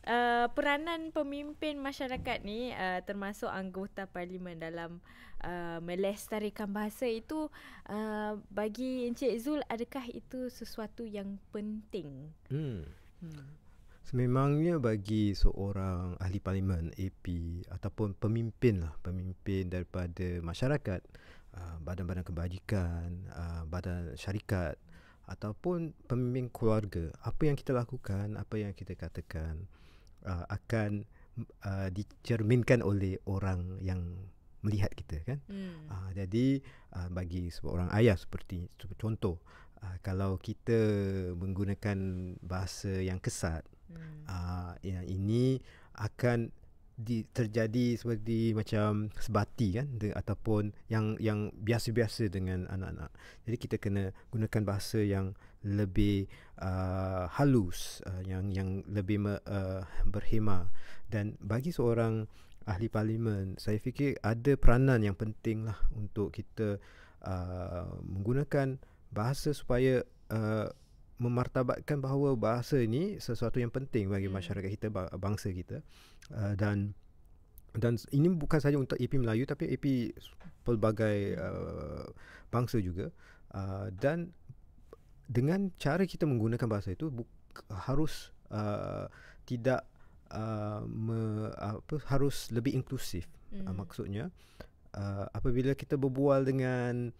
Uh, peranan pemimpin masyarakat ni uh, termasuk anggota parlimen dalam uh, melestarikan bahasa itu uh, bagi Encik Zul adakah itu sesuatu yang penting? Hmm. hmm. Sememangnya bagi seorang ahli parlimen AP ataupun pemimpin lah pemimpin daripada masyarakat ah, badan-badan kebajikan ah, badan syarikat ataupun pemimpin keluarga apa yang kita lakukan apa yang kita katakan ah, akan dicerminkan oleh orang yang melihat kita kan hmm. jadi bagi seorang ayah seperti contoh kalau kita menggunakan bahasa yang kesat Hmm. Ah, yang hmm. uh, ini akan di, terjadi seperti macam sebati kan de, ataupun yang yang biasa-biasa dengan anak-anak. Jadi kita kena gunakan bahasa yang lebih uh, halus uh, yang yang lebih me, uh, berhema dan bagi seorang ahli parlimen saya fikir ada peranan yang penting lah untuk kita uh, menggunakan bahasa supaya memartabatkan bahawa bahasa ini sesuatu yang penting bagi hmm. masyarakat kita bangsa kita uh, dan dan ini bukan saja untuk AP Melayu tapi AP pelbagai uh, bangsa juga uh, dan dengan cara kita menggunakan bahasa itu harus uh, tidak uh, me, apa harus lebih inklusif hmm. uh, maksudnya uh, apabila kita berbual dengan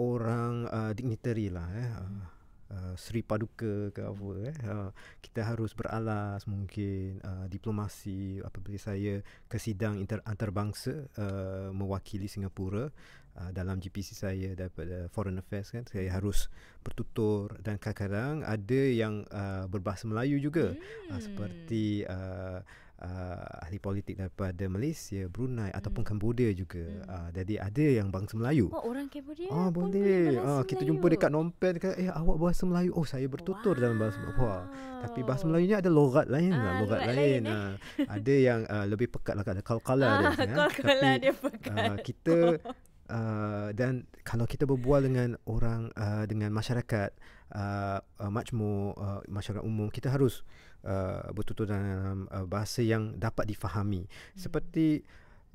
orang uh, dignitary lah eh uh, hmm uh, Sri Paduka ke apa eh uh, kita harus beralas mungkin uh, diplomasi apabila saya ke sidang inter- antarabangsa uh, mewakili Singapura Uh, dalam GPC saya daripada Foreign Affairs kan saya harus bertutur dan kadang-kadang ada yang uh, berbahasa Melayu juga hmm. uh, seperti uh, uh, ahli politik daripada Malaysia, Brunei hmm. ataupun Cambodia juga. Hmm. Uh, jadi ada yang bangsa Melayu. Oh, orang Cambodia. Oh, ah, boleh. Ah, uh, kita jumpa dekat Nompen dekat eh awak bahasa Melayu. Oh, saya bertutur wow. dalam bahasa Melayu. Wah. Tapi bahasa Melayunya ada logat lain, uh, lah, ah, logat, logat lain. lain eh. ada yang uh, lebih pekat lah kalau kala uh, dia. Kalau dia pekat. Uh, kita Uh, dan kalau kita berbual dengan orang uh, dengan masyarakat uh, uh, majmu uh, masyarakat umum kita harus uh, bertutur dalam uh, bahasa yang dapat difahami. Hmm. Seperti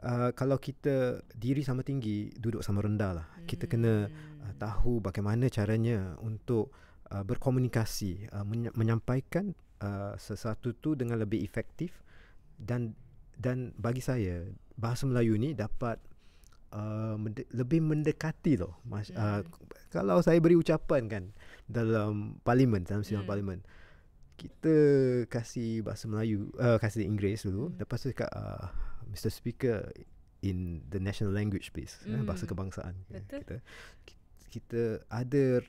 uh, kalau kita diri sama tinggi, duduk sama rendah lah. Hmm. Kita kena uh, tahu bagaimana caranya untuk uh, berkomunikasi, uh, menyampaikan uh, sesuatu tu dengan lebih efektif dan dan bagi saya bahasa Melayu ni dapat Uh, mende- lebih mendekati loh. Mas- mm. kalau saya beri ucapan kan dalam parlimen dalam sidang mm. parlimen. Uh, kita kasih bahasa Melayu uh, kasih Inggeris dulu mm. lepas tu cakap uh, ah, Mr Speaker in the national language please mm. bahasa kebangsaan Betul. kita kita ada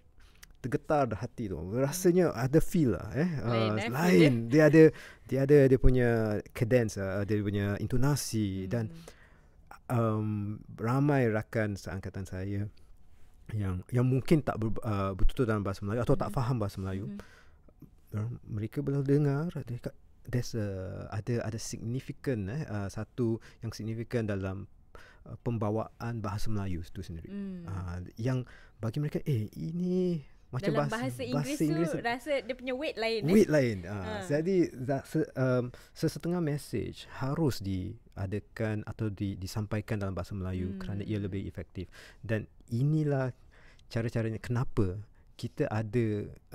tergetar dah hati tu rasanya mm. ada feel lah eh ah, lain, uh, lain. Eh. dia ada dia ada dia punya cadence uh, dia punya intonasi mm. dan um, ramai rakan seangkatan saya yang yang mungkin tak ber, uh, betul dalam bahasa Melayu atau mm. tak hmm. faham bahasa Melayu mm. Kan? mereka boleh dengar there's a, ada ada significant eh uh, satu yang signifikan dalam uh, pembawaan bahasa Melayu itu sendiri. Mm. Uh, yang bagi mereka eh ini macam dalam bahasa, bahasa Inggeris bahasa Inggeris tu se- rasa dia punya weight lain. Eh. Weight eh. lain. Uh, uh. Jadi that, um, sesetengah message harus diadakan atau di, disampaikan dalam bahasa Melayu mm. kerana ia hmm. lebih efektif. Dan inilah cara-caranya kenapa kita ada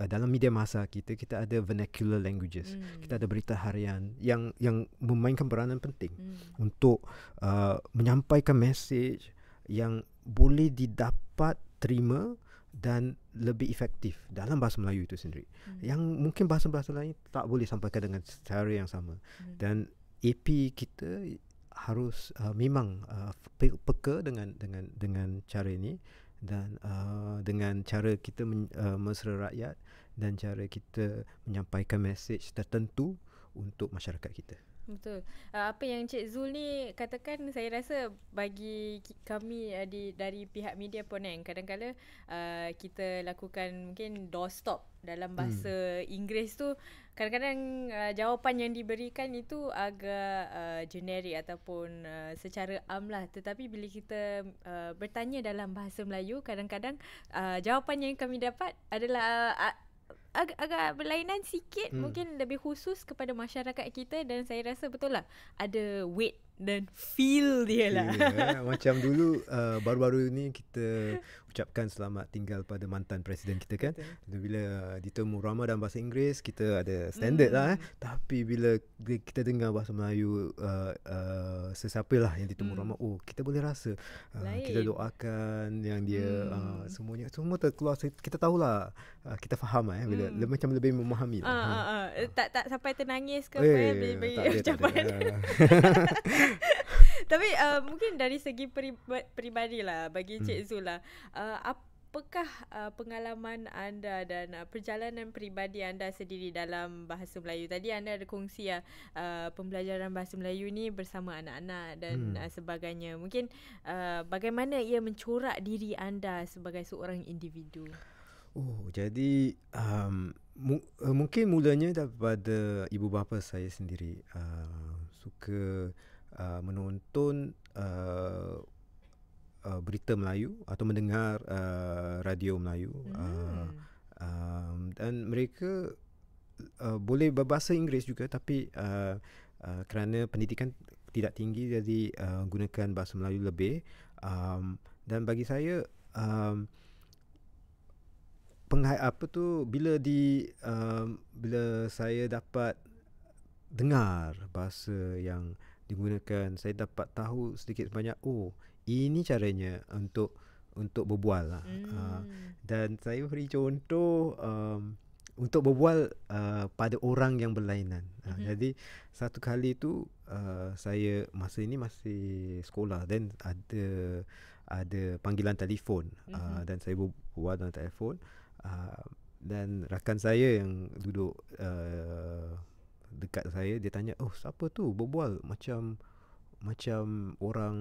uh, dalam media masa kita kita ada vernacular languages mm. kita ada berita harian yang yang memainkan peranan penting mm. untuk uh, menyampaikan message yang boleh didapat terima dan lebih efektif dalam bahasa Melayu itu sendiri mm. yang mungkin bahasa-bahasa lain tak boleh sampaikan dengan cara yang sama mm. dan AP kita harus uh, memang uh, peka dengan dengan dengan cara ini dan uh, dengan cara kita men, uh, mesra rakyat dan cara kita menyampaikan mesej tertentu untuk masyarakat kita. Betul. Uh, apa yang Cik Zul ni katakan saya rasa bagi kami uh, di dari pihak media pun kan kadang-kadang uh, kita lakukan mungkin doorstop dalam hmm. bahasa hmm. Inggeris tu kadang-kadang uh, jawapan yang diberikan itu agak uh, generik ataupun uh, secara am lah tetapi bila kita uh, bertanya dalam bahasa Melayu kadang-kadang uh, jawapan yang kami dapat adalah uh, ag- agak berlainan sikit hmm. mungkin lebih khusus kepada masyarakat kita dan saya rasa betul lah ada weight dan feel dia lah. Yeah, eh. macam dulu uh, baru-baru ni kita ucapkan selamat tinggal pada mantan presiden kita kan. Betul. Bila ditemu ramah dalam bahasa Inggeris kita ada standard mm. lah eh. Hmm. Tapi bila kita dengar bahasa Melayu uh, uh, sesiapa lah yang ditemu mm. ramah oh kita boleh rasa uh, kita doakan yang dia mm. uh, semuanya semua terkeluar kita tahulah uh, kita faham lah, eh Le, hmm. le, macam lebih memahami lah. Uh, uh, uh. Tak tak sampai ternangis ke apa yang eh, eh? ah. Tapi uh, mungkin dari segi peribadi lah bagi Cik hmm. Zul lah. Uh, Apakah uh, pengalaman anda dan uh, perjalanan peribadi anda sendiri dalam bahasa Melayu? Tadi anda ada kongsi ya uh, pembelajaran bahasa Melayu ni bersama anak-anak dan hmm. uh, sebagainya. Mungkin uh, bagaimana ia mencorak diri anda sebagai seorang individu? Oh, jadi um, mu- uh, mungkin mulanya daripada ibu bapa saya sendiri uh, suka uh, menonton uh, uh, berita Melayu atau mendengar uh, radio Melayu hmm. uh, um, dan mereka uh, boleh berbahasa Inggeris juga tapi uh, uh, kerana pendidikan tidak tinggi jadi uh, gunakan bahasa Melayu lebih um, dan bagi saya um, peng, apa tu bila di uh, bila saya dapat dengar bahasa yang digunakan saya dapat tahu sedikit sebanyak oh ini caranya untuk untuk berbual lah. mm. uh, dan saya beri contoh um, untuk berbual uh, pada orang yang berlainan ah, mm-hmm. jadi satu kali tu uh, saya masa ini masih sekolah dan ada ada panggilan telefon ah, mm-hmm. uh, dan saya berbual dalam telefon uh, Ah, dan rakan saya yang duduk uh, dekat saya dia tanya oh siapa tu berbual macam macam orang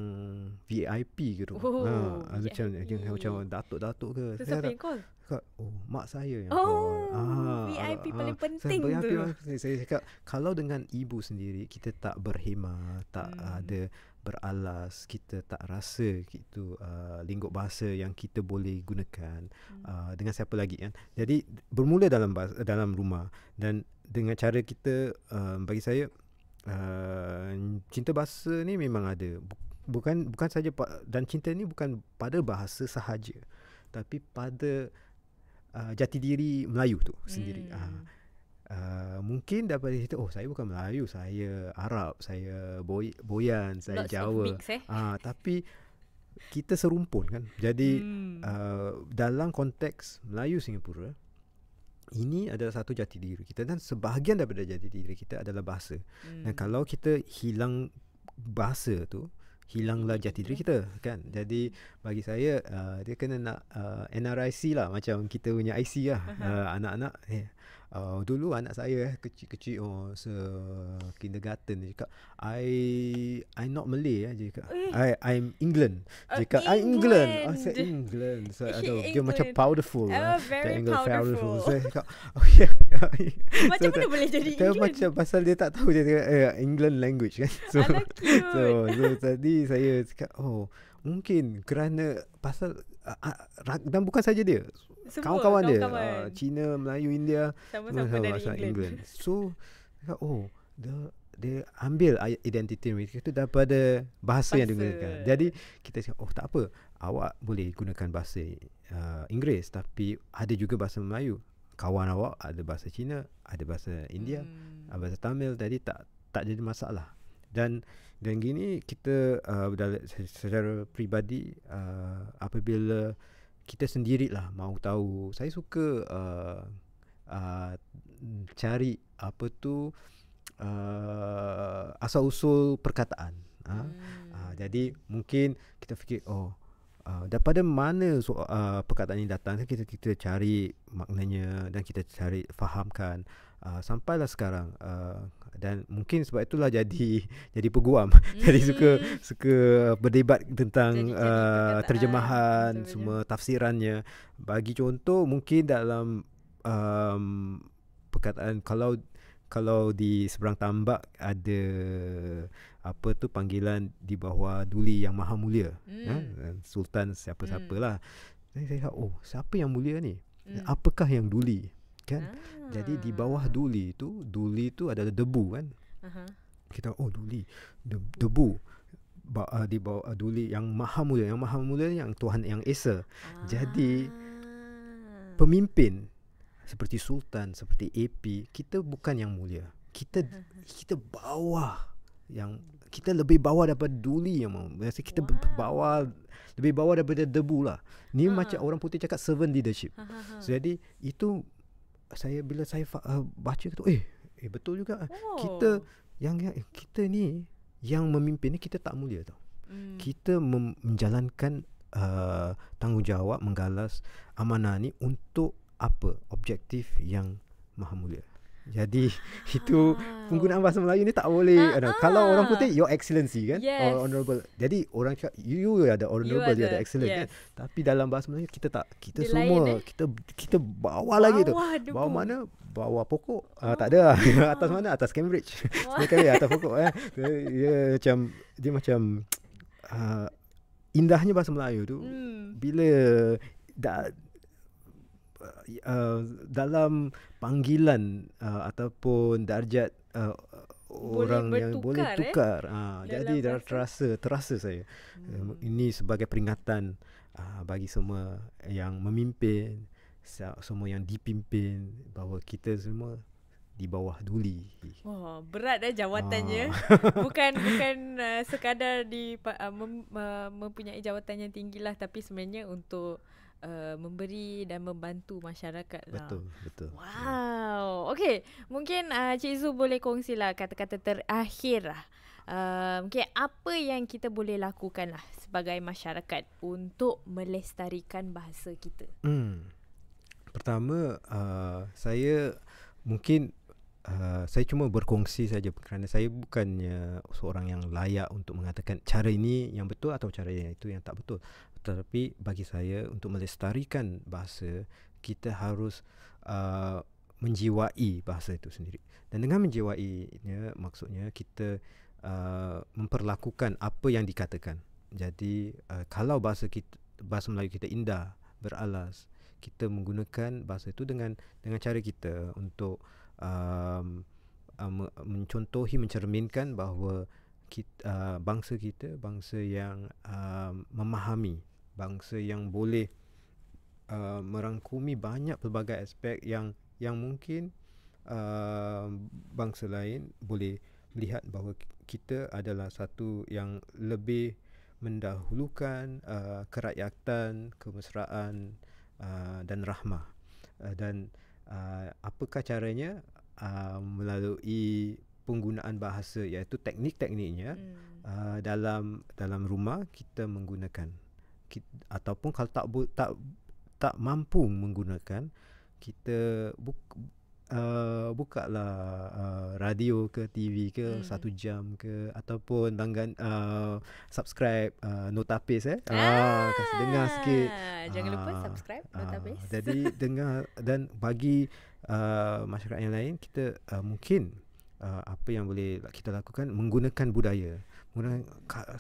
VIP gitu. Oh, ha, ah, VIP. macam macam datuk-datuk ke. So, saya siapa cakap, oh, mak saya yang oh, call. VIP ah, paling ah, penting saya, tu. Saya cakap, kalau dengan ibu sendiri, kita tak berhema, tak hmm. ada beralas kita tak rasa itu uh, lingkup bahasa yang kita boleh gunakan hmm. uh, dengan siapa lagi kan jadi bermula dalam bahasa, dalam rumah dan dengan cara kita uh, bagi saya uh, cinta bahasa ni memang ada bukan bukan saja dan cinta ni bukan pada bahasa sahaja tapi pada uh, jati diri Melayu tu sendiri uh, Uh, mungkin dapat dikatakan oh saya bukan Melayu saya Arab saya Boy- Boyan saya Lots Jawa mix, eh? uh, tapi kita serumpun kan jadi hmm. uh, dalam konteks Melayu Singapura ini adalah satu jati diri kita dan sebahagian daripada jati diri kita adalah bahasa hmm. dan kalau kita hilang bahasa tu hilanglah jati diri kita kan jadi bagi saya uh, dia kena nak uh, NRIC lah macam kita punya IC lah uh-huh. uh, anak-anak yeah uh, dulu anak saya eh, kecil-kecil oh se kindergarten dia cakap I I not Malay eh, dia cakap eh. I I'm England dia oh, cakap I England I said England so I don't dia macam powerful uh, very lah, powerful. saya so dia cakap okay oh, ya, ya, ya. macam so, mana boleh jadi dia England macam pasal dia tak tahu dia cakap eh, England language kan so so, so tadi saya cakap oh mungkin kerana pasal uh, uh, dan bukan saja dia semua kawan-kawan dia kawan. uh, ah, Cina, Melayu, India sama-sama dari England. England. So kata, oh dia dia ambil identiti mereka itu daripada bahasa, bahasa yang digunakan. Jadi kita cakap oh tak apa awak boleh gunakan bahasa uh, Inggeris tapi ada juga bahasa Melayu. Kawan awak ada bahasa Cina, ada bahasa India, hmm. Ah, bahasa Tamil jadi tak tak jadi masalah. Dan dan gini kita uh, secara peribadi uh, apabila kita sendirilah mau tahu. Saya suka uh, uh, cari apa tu uh, asal-usul perkataan. Ha? Hmm. Uh, jadi mungkin kita fikir oh Ah, daripada mana so, uh, perkataan ini datang kan kita kita cari maknanya dan kita cari fahamkan uh, sampailah sekarang uh, dan mungkin sebab itulah jadi jadi peguam mm jadi hmm. suka suka berdebat tentang uh, terjemahan betul-betul. semua tafsirannya bagi contoh mungkin dalam um, perkataan kalau kalau di seberang tambak ada apa tu panggilan di bawah duli yang maha mulia mm. ya? sultan siapa-siapalah mm. saya saya oh siapa yang mulia ni mm. apakah yang duli kan ah. jadi di bawah duli tu duli tu adalah debu kan uh-huh. kita oh duli de- debu ba- uh, di bawah uh, duli yang maha mulia yang maha mulia yang tuhan yang esa ah. jadi pemimpin seperti sultan seperti ap kita bukan yang mulia kita uh-huh. kita bawah yang kita lebih bawah daripada duli yang mau. Biasa kita wow. bawah lebih bawah daripada debu lah. Ni uh-huh. macam orang putih cakap servant leadership. Uh-huh. Ha, ha, so, jadi itu saya bila saya uh, baca tu eh, eh betul juga. Eh, oh. Kita yang, yang eh, kita ni yang memimpin ni kita tak mulia tau. Hmm. Kita mem- menjalankan uh, tanggungjawab menggalas amanah ni untuk apa? Objektif yang maha mulia. Jadi itu ah. penggunaan bahasa Melayu ni tak boleh. Uh, uh. Kalau orang ah. putih, your excellency kan? Yes. Or honorable. Jadi orang cakap, you, you ada honorable, you, ada Excellency. Kan? yes. kan? Tapi dalam bahasa Melayu, kita tak. Kita Di semua, lain, eh? kita kita bawa bawah lagi tu. Bawah dukung. mana? Bawa pokok. Oh. Uh, tak ada lah. atas mana? Atas Cambridge. Semua kali atas pokok. Eh. Dia, dia macam, dia macam uh, indahnya bahasa Melayu tu. Mm. Bila dah Uh, uh, dalam panggilan uh, ataupun darjat uh, orang bertukar, yang boleh eh? tukar. Eh? Uh, jadi dah terasa, terasa saya. Hmm. Uh, ini sebagai peringatan uh, bagi semua yang memimpin, semua yang dipimpin bahawa kita semua di bawah duli. Wah, oh, berat dah eh, jawatannya. Ah. Bukan bukan uh, sekadar di uh, mem, uh, mempunyai jawatan yang tinggilah tapi sebenarnya untuk Uh, memberi dan membantu masyarakat lah. Betul, betul. Wow. Yeah. Okay, mungkin uh, Cik Zu boleh kongsilah kata-kata terakhir lah. Uh, okay, apa yang kita boleh lakukan lah sebagai masyarakat untuk melestarikan bahasa kita? Hmm. Pertama, uh, saya mungkin Uh, saya cuma berkongsi saja kerana saya bukannya seorang yang layak untuk mengatakan cara ini yang betul atau cara yang itu yang tak betul tetapi bagi saya untuk melestarikan bahasa kita harus uh, menjiwai bahasa itu sendiri dan dengan menjiwai ya, maksudnya kita uh, memperlakukan apa yang dikatakan jadi uh, kalau bahasa kita bahasa Melayu kita indah beralas kita menggunakan bahasa itu dengan dengan cara kita untuk um, um, mencontohi mencerminkan bahawa kita, uh, bangsa kita bangsa yang um, memahami bangsa yang boleh uh, merangkumi banyak pelbagai aspek yang yang mungkin uh, bangsa lain boleh melihat bahawa kita adalah satu yang lebih mendahulukan uh, kerakyatan, kemesraan uh, dan rahmah. Uh, dan uh, apakah caranya uh, melalui penggunaan bahasa iaitu teknik-tekniknya hmm. uh, dalam dalam rumah kita menggunakan ataupun kalau tak tak tak mampu menggunakan kita buka uh, bukalah uh, radio ke TV ke hmm. satu jam ke ataupun langgan uh, subscribe uh, notapis eh ah, ah dengar sikit jangan ah, lupa subscribe notapis ah, jadi dengar dan bagi uh, masyarakat yang lain kita uh, mungkin uh, apa yang boleh kita lakukan menggunakan budaya Orang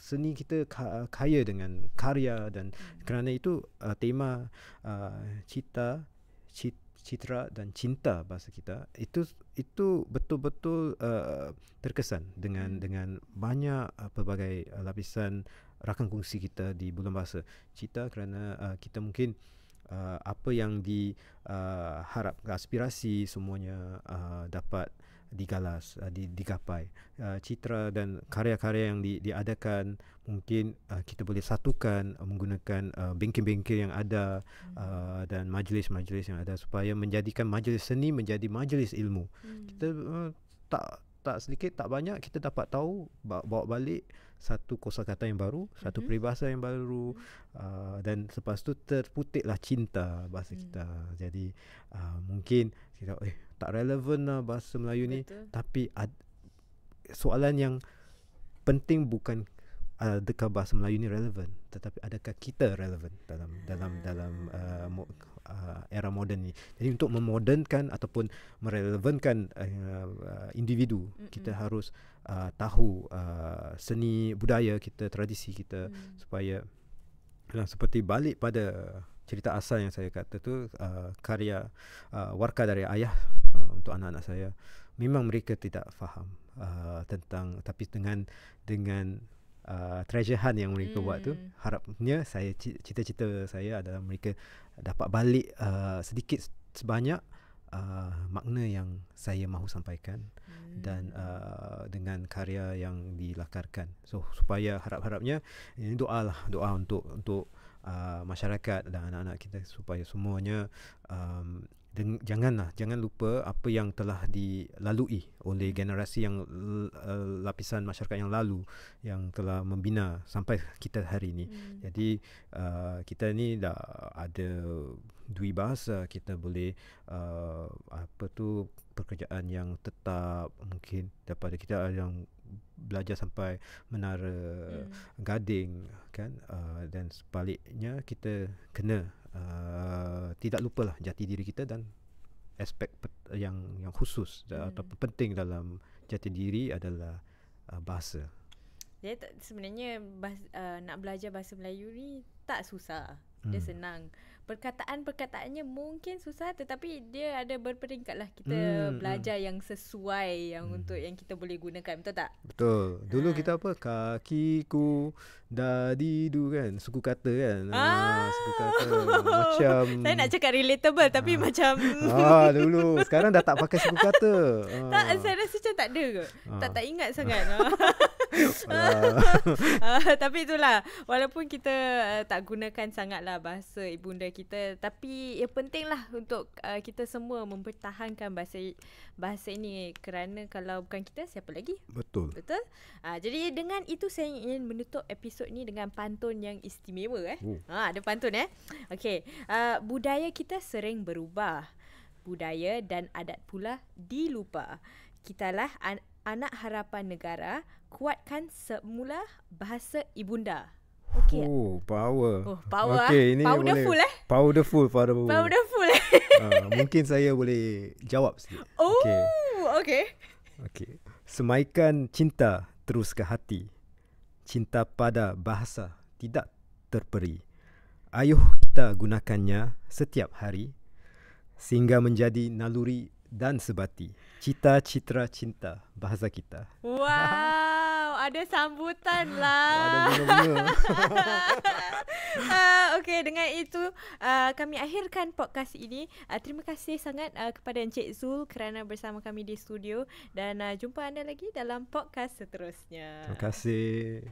seni kita kaya dengan karya dan hmm. kerana itu uh, tema uh, cita, citra dan cinta bahasa kita itu itu betul-betul uh, terkesan dengan hmm. dengan banyak uh, pelbagai uh, lapisan rakan kongsi kita di bulan bahasa cita kerana uh, kita mungkin uh, apa yang diharap uh, aspirasi semuanya uh, dapat digalas uh, di, digapai uh, citra dan karya-karya yang di, diadakan mungkin uh, kita boleh satukan uh, menggunakan uh, bengkel-bengkel yang ada uh, dan majlis-majlis yang ada supaya menjadikan majlis seni menjadi majlis ilmu hmm. kita uh, tak tak sedikit tak banyak kita dapat tahu bawa balik satu kosakata yang baru hmm satu peribahasa yang baru hmm uh, dan selepas tu terputiklah cinta bahasa mm. kita jadi uh, mungkin kita eh tak relevan lah bahasa Melayu ni Betul. tapi ad, soalan yang penting bukan uh, adakah bahasa Melayu ni relevan tetapi adakah kita relevan dalam dalam dalam uh, mo, uh, era moden ni jadi untuk memodernkan ataupun merelevankan uh, uh, individu Mm-mm. kita harus uh, tahu uh, seni budaya kita tradisi kita mm. supaya nah, uh, seperti balik pada cerita asal yang saya kata tu uh, karya uh, warka dari ayah Uh, untuk anak-anak saya memang mereka tidak faham uh, tentang tapi dengan dengan uh, treasure hunt yang mereka hmm. buat tu hmm. harapnya saya cita-cita saya adalah mereka dapat balik uh, sedikit sebanyak uh, makna yang saya mahu sampaikan hmm. dan uh, dengan karya yang dilakarkan so supaya harap-harapnya ini eh, doa lah doa untuk untuk uh, masyarakat dan anak-anak kita supaya semuanya um, Den, janganlah jangan lupa apa yang telah dilalui oleh generasi yang eh, lapisan masyarakat yang lalu yang telah membina sampai kita hari ini. Hmm. Jadi uh, kita ni dah ada dua bahasa eh, kita boleh uh, apa tu pekerjaan yang tetap mungkin daripada kita yang belajar sampai menara hmm. gading kan uh, dan sebaliknya kita kena uh, tidak lupalah jati diri kita dan aspek yang yang khusus hmm. atau penting dalam jati diri adalah uh, bahasa. Jadi sebenarnya bahas, uh, eh, nak belajar bahasa Melayu ni tak susah. Dia hmm. senang perkataan-perkataannya mungkin susah tetapi dia ada berperingkat lah kita hmm, hmm. belajar hmm. yang sesuai yang hmm. untuk yang kita boleh gunakan betul tak betul dulu ha. kita apa kakiku dadidu kan suku kata kan ah. Ah, suku kata macam saya nak cakap relatable ah. tapi macam ah dulu sekarang dah tak pakai suku kata ah. tak saya rasa macam tak ada ke ah. tak tak ingat sangat ah. uh, tapi itulah walaupun kita uh, tak gunakan sangatlah bahasa ibunda kita tapi ya pentinglah untuk uh, kita semua mempertahankan bahasa bahasa ini kerana kalau bukan kita siapa lagi betul betul uh, jadi dengan itu saya ingin menutup episod ni dengan pantun yang istimewa eh ha uh. ada pantun eh okey uh, budaya kita sering berubah budaya dan adat pula dilupa kitalah an- Anak Harapan Negara kuatkan semula bahasa ibunda. Okey. Oh, power. Oh, power. Okay ah. ini powerful boleh. eh. Powerful for the Powerful. Eh. Ah, mungkin saya boleh jawab sikit. Oh, okey. Okey. Okay. Semaikan cinta terus ke hati. Cinta pada bahasa tidak terperi. Ayuh kita gunakannya setiap hari sehingga menjadi naluri dan sebati. Cita, citra, cinta Bahasa kita Wow Ada sambutan lah Ada bunga-bunga uh, ah, Okay dengan itu uh, Kami akhirkan podcast ini uh, Terima kasih sangat uh, kepada Encik Zul Kerana bersama kami di studio Dan uh, jumpa anda lagi dalam podcast seterusnya Terima kasih